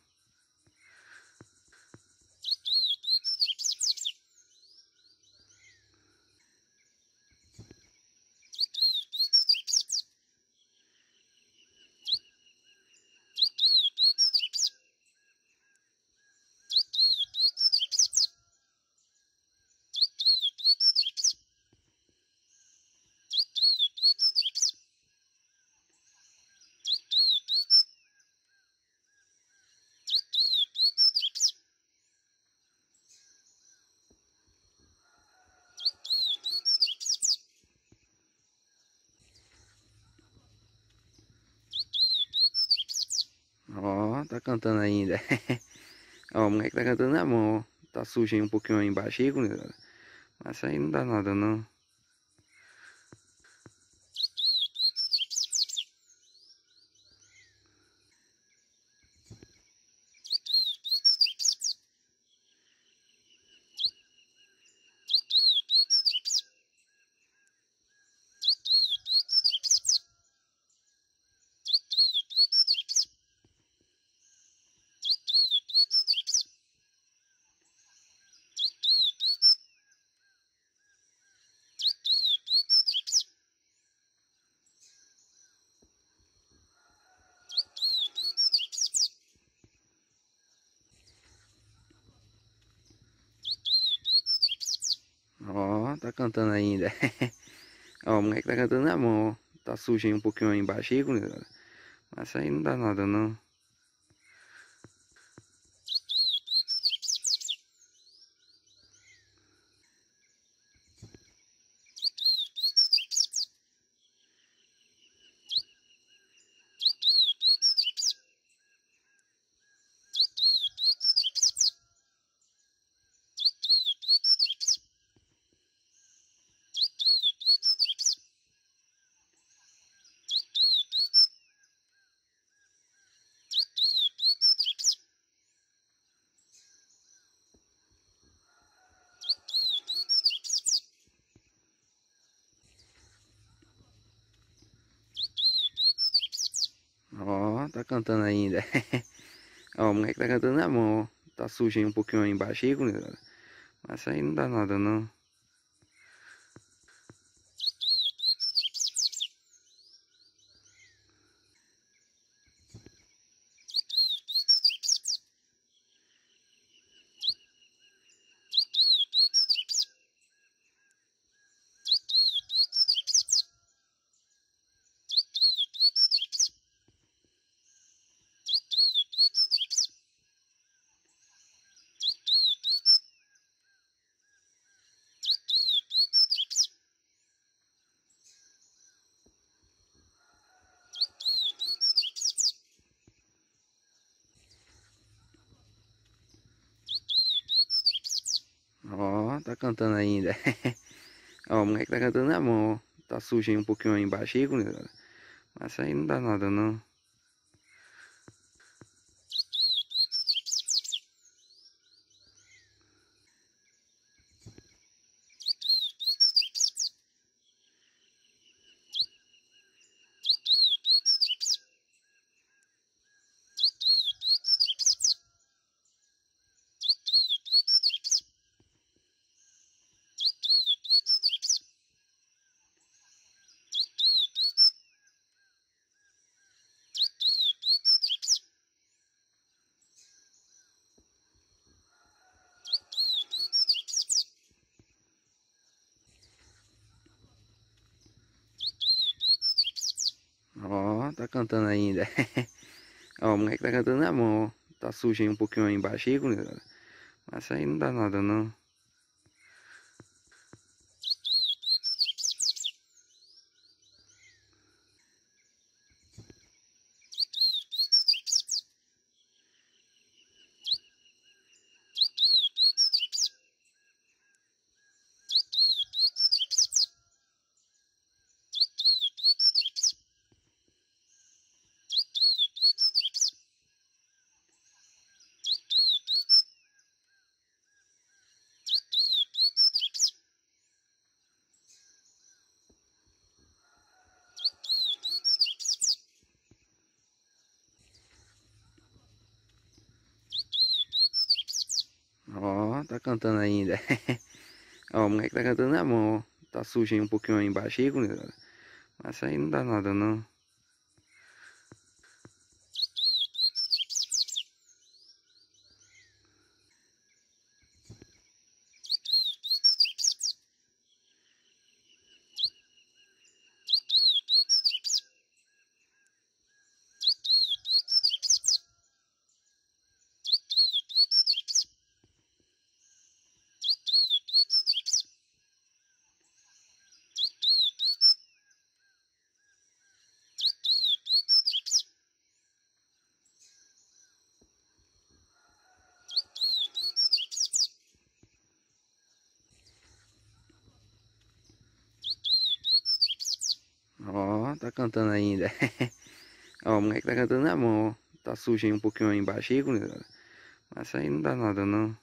[SPEAKER 2] cantando ainda. ó, o moleque tá cantando na mão, ó. Tá sujo aí um pouquinho aí embaixo aí, galera. Mas aí não dá nada não. cantando ainda. ó, o moleque tá cantando na mão, ó. Tá sujo aí um pouquinho aí embaixo aí, Mas aí não dá nada não. cantando ainda. ó, o moleque tá cantando na mão, ó. Tá sujinho um pouquinho aí embaixo aí, né, galera. Mas aí não dá nada não. cantando ainda. ó, o moleque tá cantando na mão, ó. Tá sujinho um pouquinho aí embaixo aí, né, galera. Mas aí não dá nada não. cantando ainda. ó, o moleque tá cantando na mão, ó. Tá sujinho um pouquinho aí embaixo aí, gurizada. Mas aí não dá nada não. cantando ainda. ó, o moleque tá cantando na mão, ó. Tá sujo aí um pouquinho aí embaixo aí, Mas aí não dá nada não. cantando ainda. ó, o moleque tá cantando na mão, ó. Tá sujo aí um pouquinho aí embaixo aí, galera. Mas aí não dá nada não.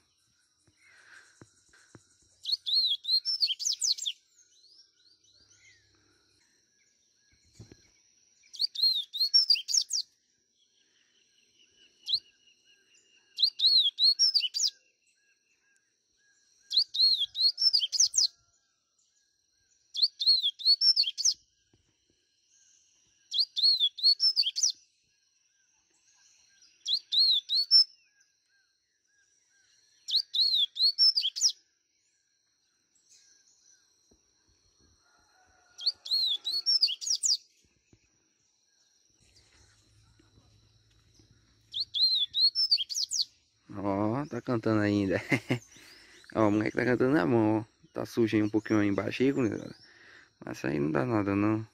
[SPEAKER 2] cantando ainda. ó, o moleque tá cantando na mão, ó. Tá sujo aí um pouquinho aí embaixo né, aí, Mas aí não dá nada não.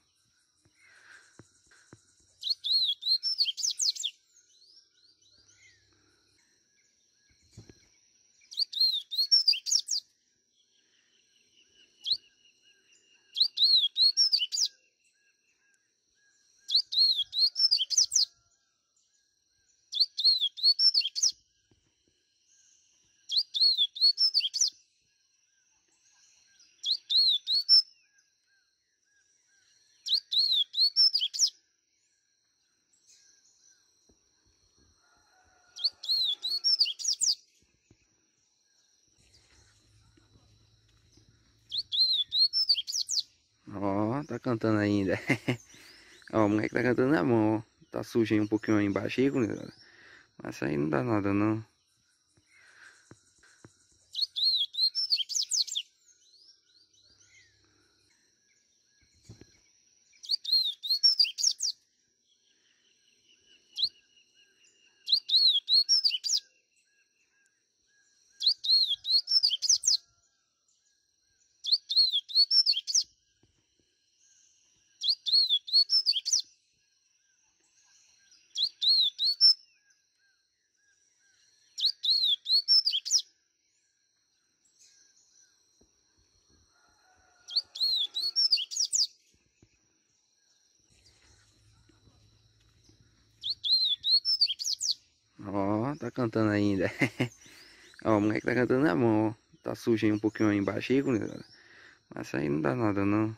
[SPEAKER 2] cantando ainda. ó, o moleque tá cantando na mão, ó. Tá sujinho um pouquinho aí embaixo aí, né, galera. Mas aí não dá nada não. cantando ainda. ó, o moleque tá cantando na mão, ó. Tá sujinho um pouquinho aí embaixo né, aí, Mas aí não dá nada não.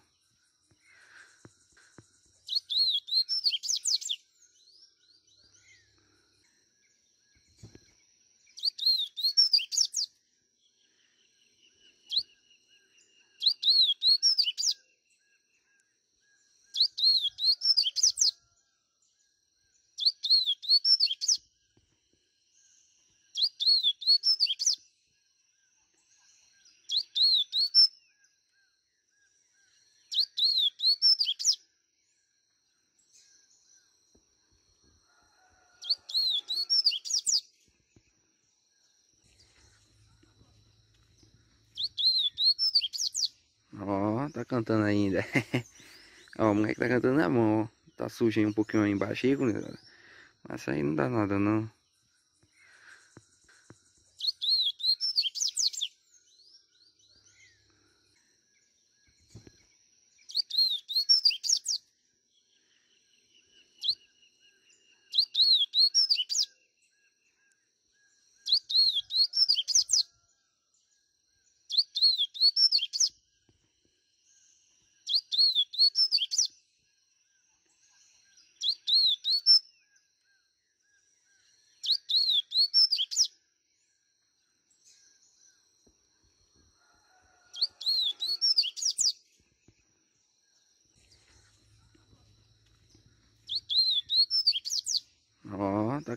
[SPEAKER 2] rapaziada. ó, o moleque tá cantando na mão, ó. Tá sujinho um pouquinho aí embaixo aí, galera. Né, Mas aí não dá nada não.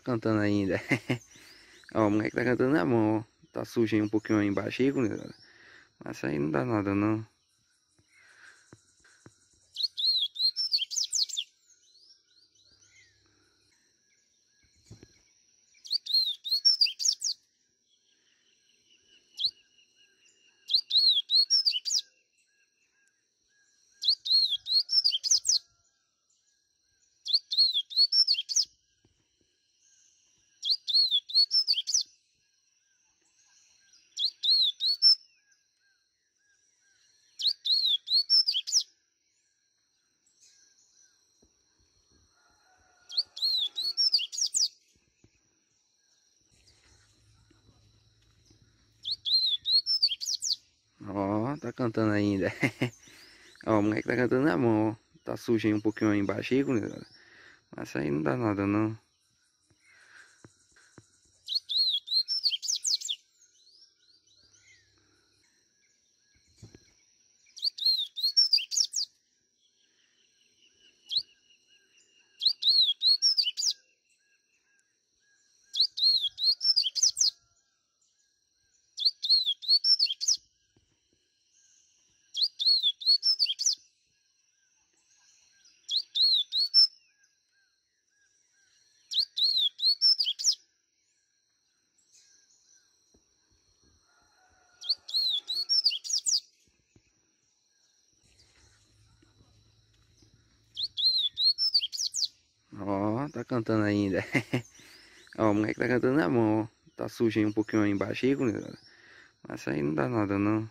[SPEAKER 2] cantando ainda. ó, o moleque tá cantando na mão, ó. Tá sujo aí um pouquinho aí embaixo aí, galera. Mas aí não dá nada não. cantando ainda. ó, o moleque tá cantando na mão, ó. Tá sujo aí um pouquinho aí embaixo né, aí, Mas aí não dá nada não. cantando ainda. ó, o moleque tá cantando na mão, ó. Tá sujo um pouquinho aí embaixo aí, né, galera. Mas aí não dá nada não.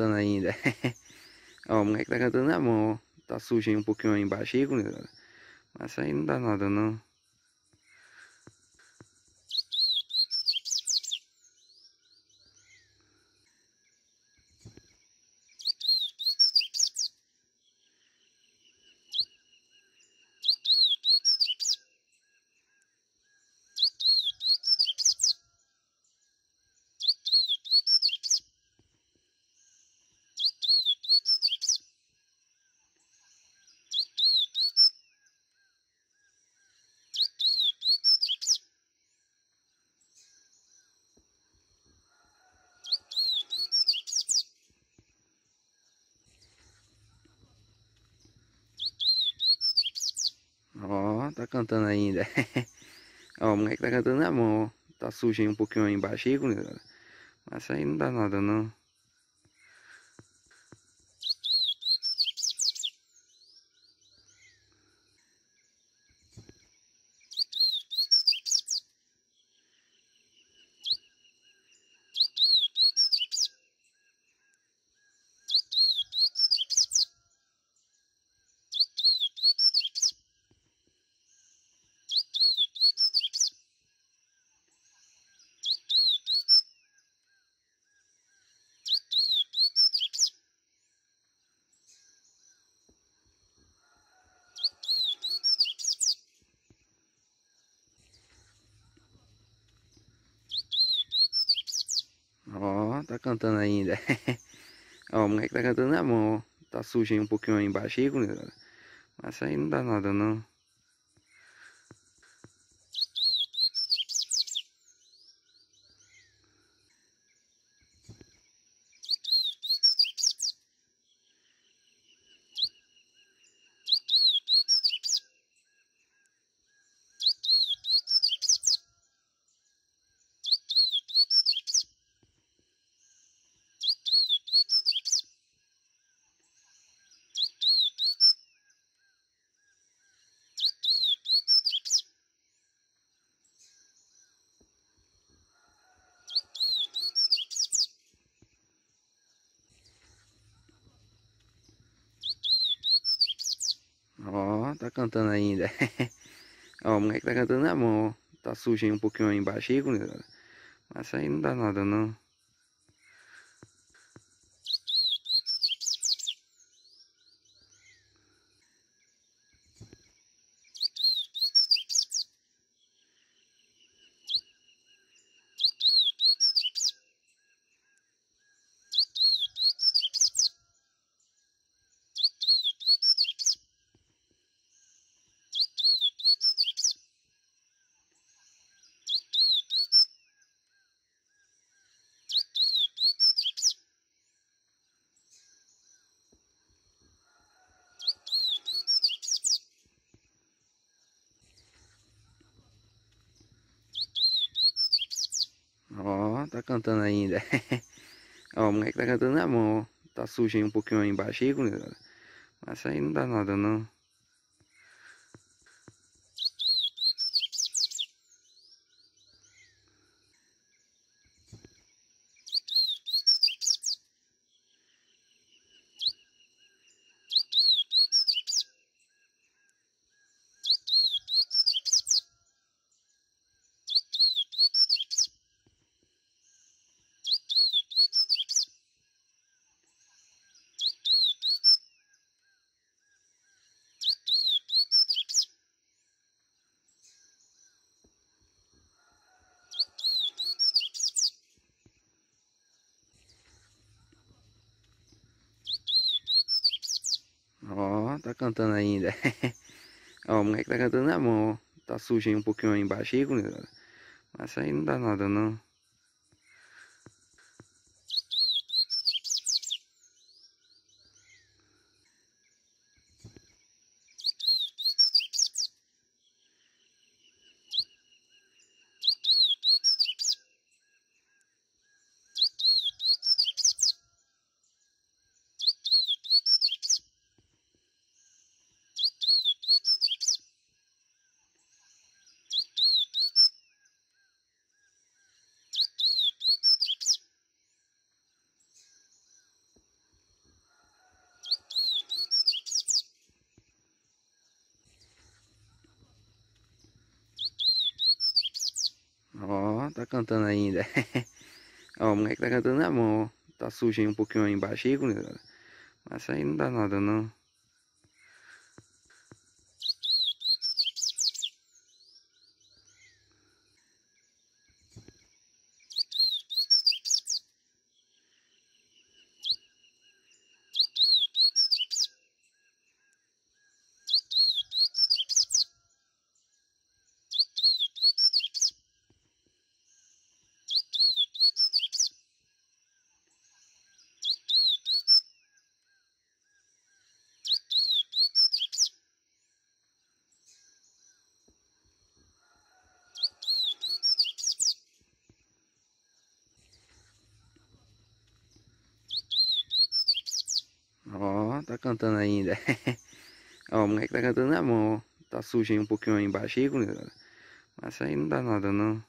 [SPEAKER 2] cantando ainda. ó, o moleque tá cantando na mão, ó. Tá sujinho um pouquinho aí embaixo aí, né, galera. Mas aí não dá nada não. ó, o moleque tá cantando na mão, ó. Tá sujinho um pouquinho aí embaixo aí, né, galera. Mas aí não dá nada não. cantando ainda. ó, o moleque tá cantando na mão, ó. Tá sujo aí um pouquinho aí embaixo aí, galera. Mas aí não dá nada não. Ó, tá cantando ainda. ó, o moleque tá cantando na mão, ó. Tá sujo aí um pouquinho aí embaixo aí, galera. Mas aí não dá nada não. cantando ainda. ó, o moleque tá cantando na mão, ó. Tá sujo aí um pouquinho aí embaixo aí, né? Mas aí não dá nada não. cantando ainda. ó, o moleque tá cantando na mão, ó. Tá sujinho um pouquinho aí embaixo né, aí, Mas aí não dá nada não. ó, o moleque tá cantando na mão, ó. Tá sujinho um pouquinho aí embaixo aí, galera. Mas aí não dá nada não. cantando ainda. ó, o moleque tá cantando na mão, ó. Tá sujo aí um pouquinho aí embaixo aí, né, galera. Mas aí não dá nada não.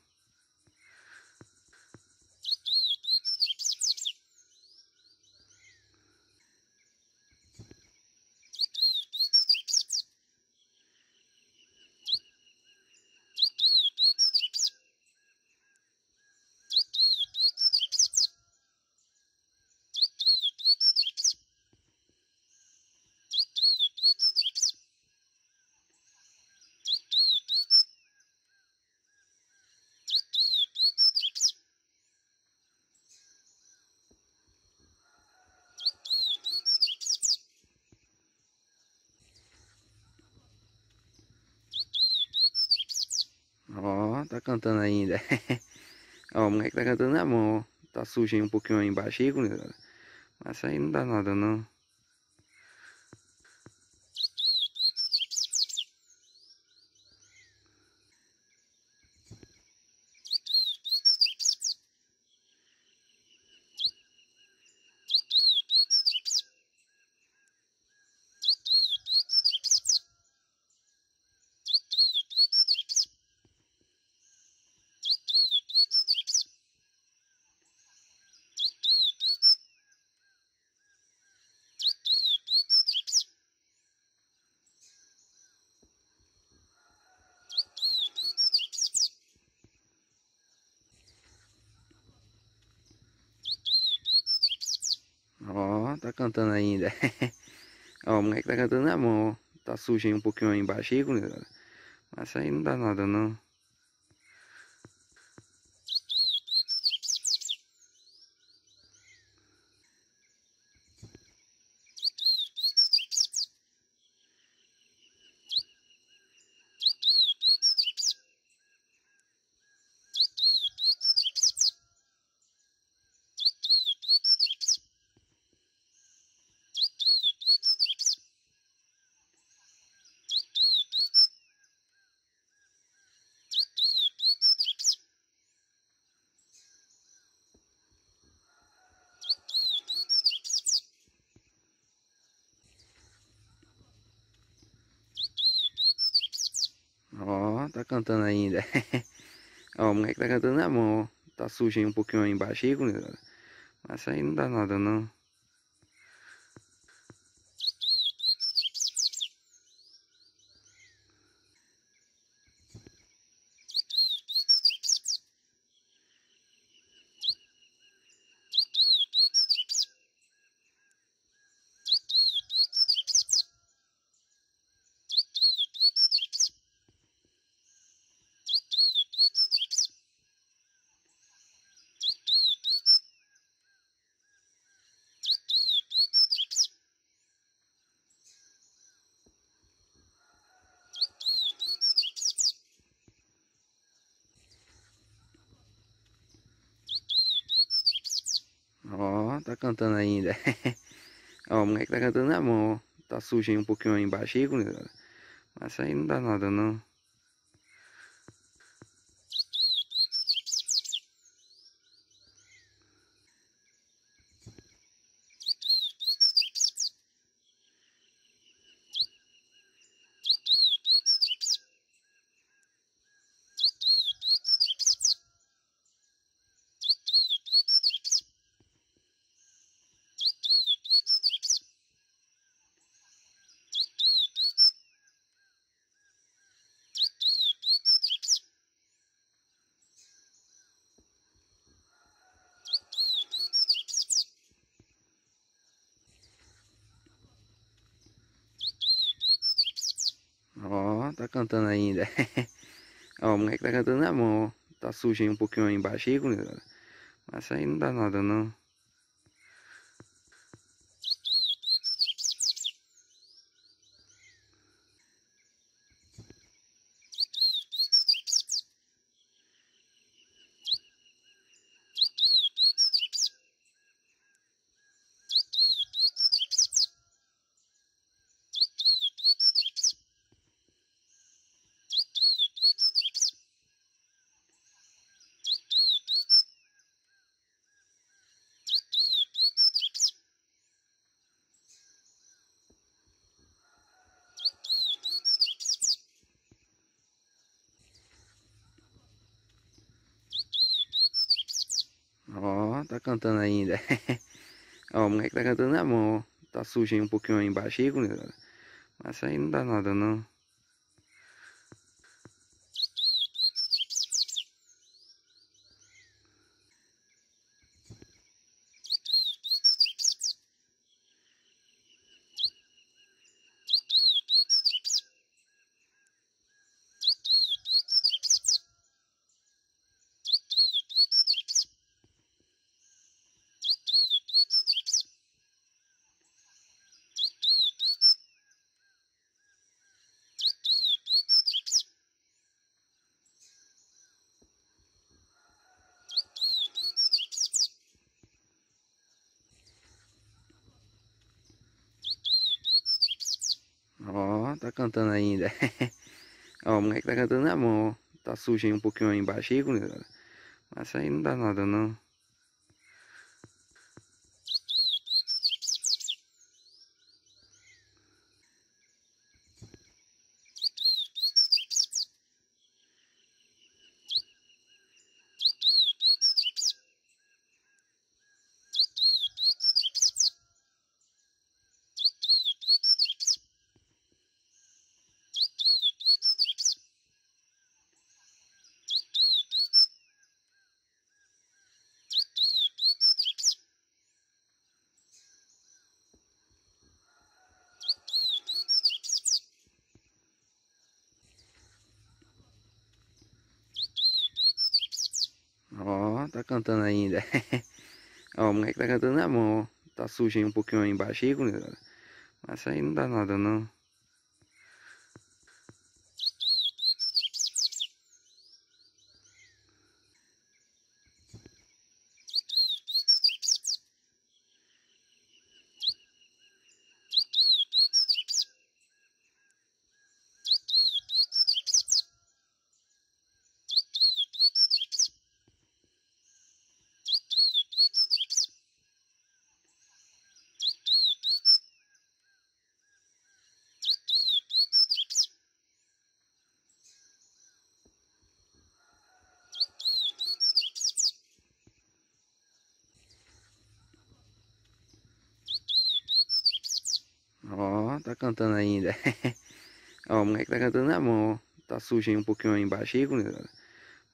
[SPEAKER 2] cantando ainda. ó, o moleque tá cantando na mão, ó. Tá sujo aí um pouquinho aí embaixo aí, galera. Mas aí não dá nada não. cantando ainda. ó, o moleque tá cantando na mão, ó. Tá sujo aí um pouquinho aí embaixo né, aí, Mas aí não dá nada não. cantando ainda. ó, o moleque tá cantando na mão, ó. Tá sujo aí um pouquinho aí embaixo né, aí, Mas aí não dá nada não. ó, o moleque tá cantando na mão, ó. Tá sujinho um pouquinho aí embaixo aí, galera. Mas aí não dá nada não. cantando ainda. ó, o moleque tá cantando na mão, ó. Tá sujinho um pouquinho aí embaixo né, aí, Mas aí não dá nada não. cantando ainda. ó, o moleque tá cantando na mão, ó. Tá sujinho um pouquinho aí embaixo aí, galera. Mas aí não dá nada não. cantando ainda. ó, o moleque tá cantando na mão, ó. Tá sujo aí um pouquinho aí embaixo aí, galera. Mas aí não dá nada não. ainda. ó, o moleque tá cantando na mão, ó. Tá sujinho um pouquinho aí embaixo né, aí, Mas aí não dá nada não. suja aí um pouquinho aí embaixo aí, né?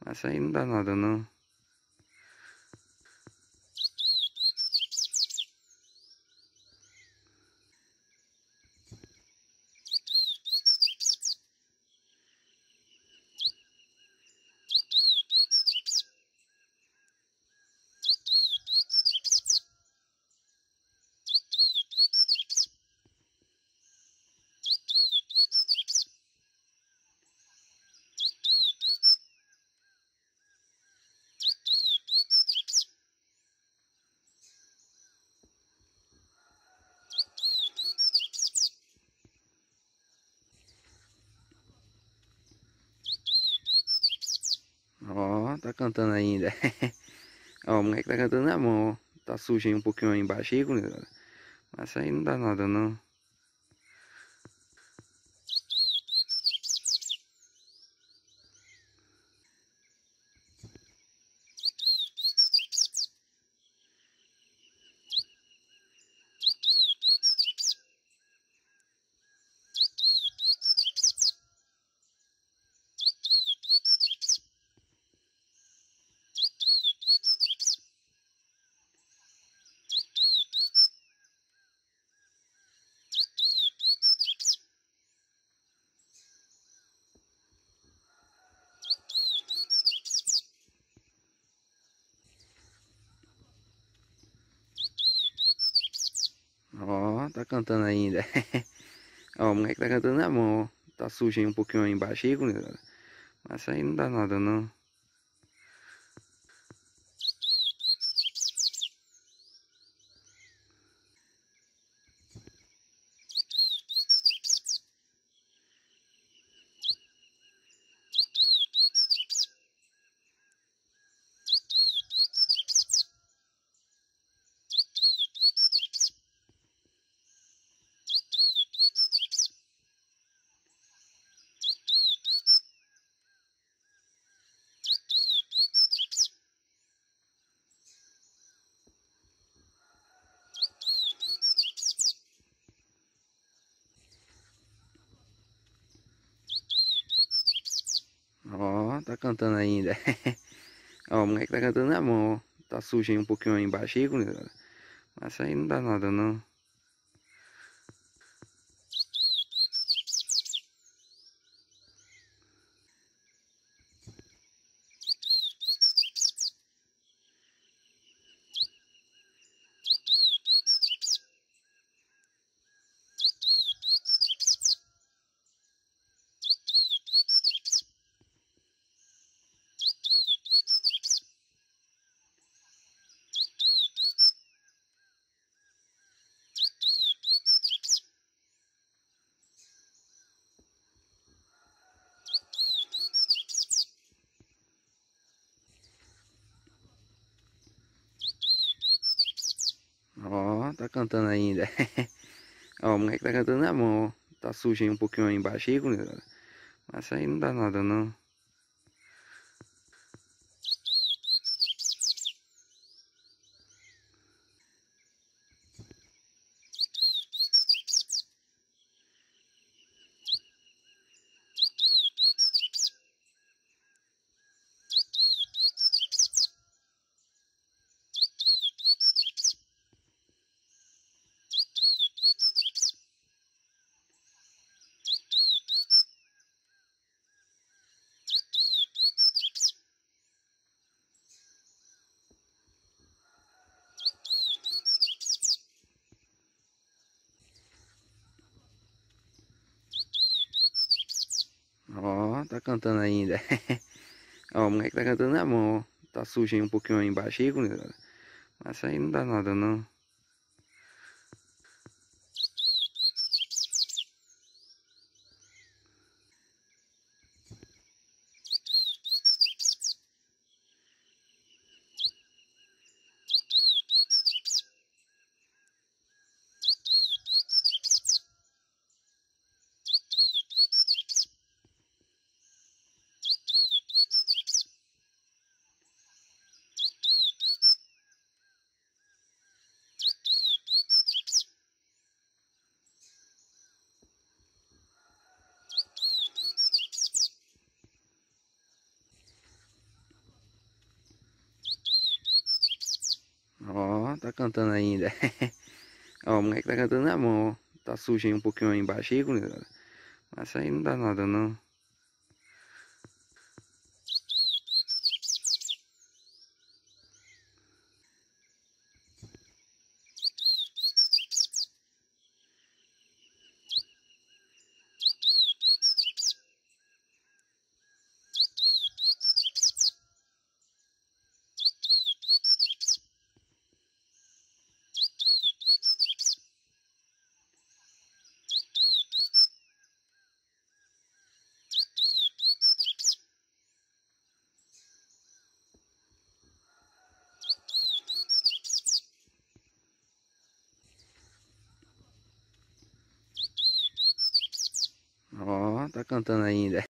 [SPEAKER 2] Mas aí não dá nada não. cantando ainda. ó, o moleque tá cantando na mão, ó. Tá sujinho um pouquinho aí embaixo aí, né, gurizada. Mas aí não dá nada não. cantando ainda. ó, o moleque tá cantando na mão, ó. Tá sujo aí um pouquinho aí embaixo aí, galera. Mas aí não dá nada não. cantando ainda. ó, o moleque tá cantando na mão, ó. Tá sujo aí um pouquinho aí embaixo aí, galera. Mas aí não dá nada não. ainda. ó, o moleque tá cantando na mão, ó. Tá sujinho um pouquinho aí embaixo né, aí, Mas aí não dá nada não. sujei um pouquinho aí embaixo aí, né? mas aí não dá nada não. cantando ainda. ó, o moleque tá cantando na mão, ó. Tá sujinho um pouquinho aí embaixo aí, né? Mas aí não dá nada não. の意味で。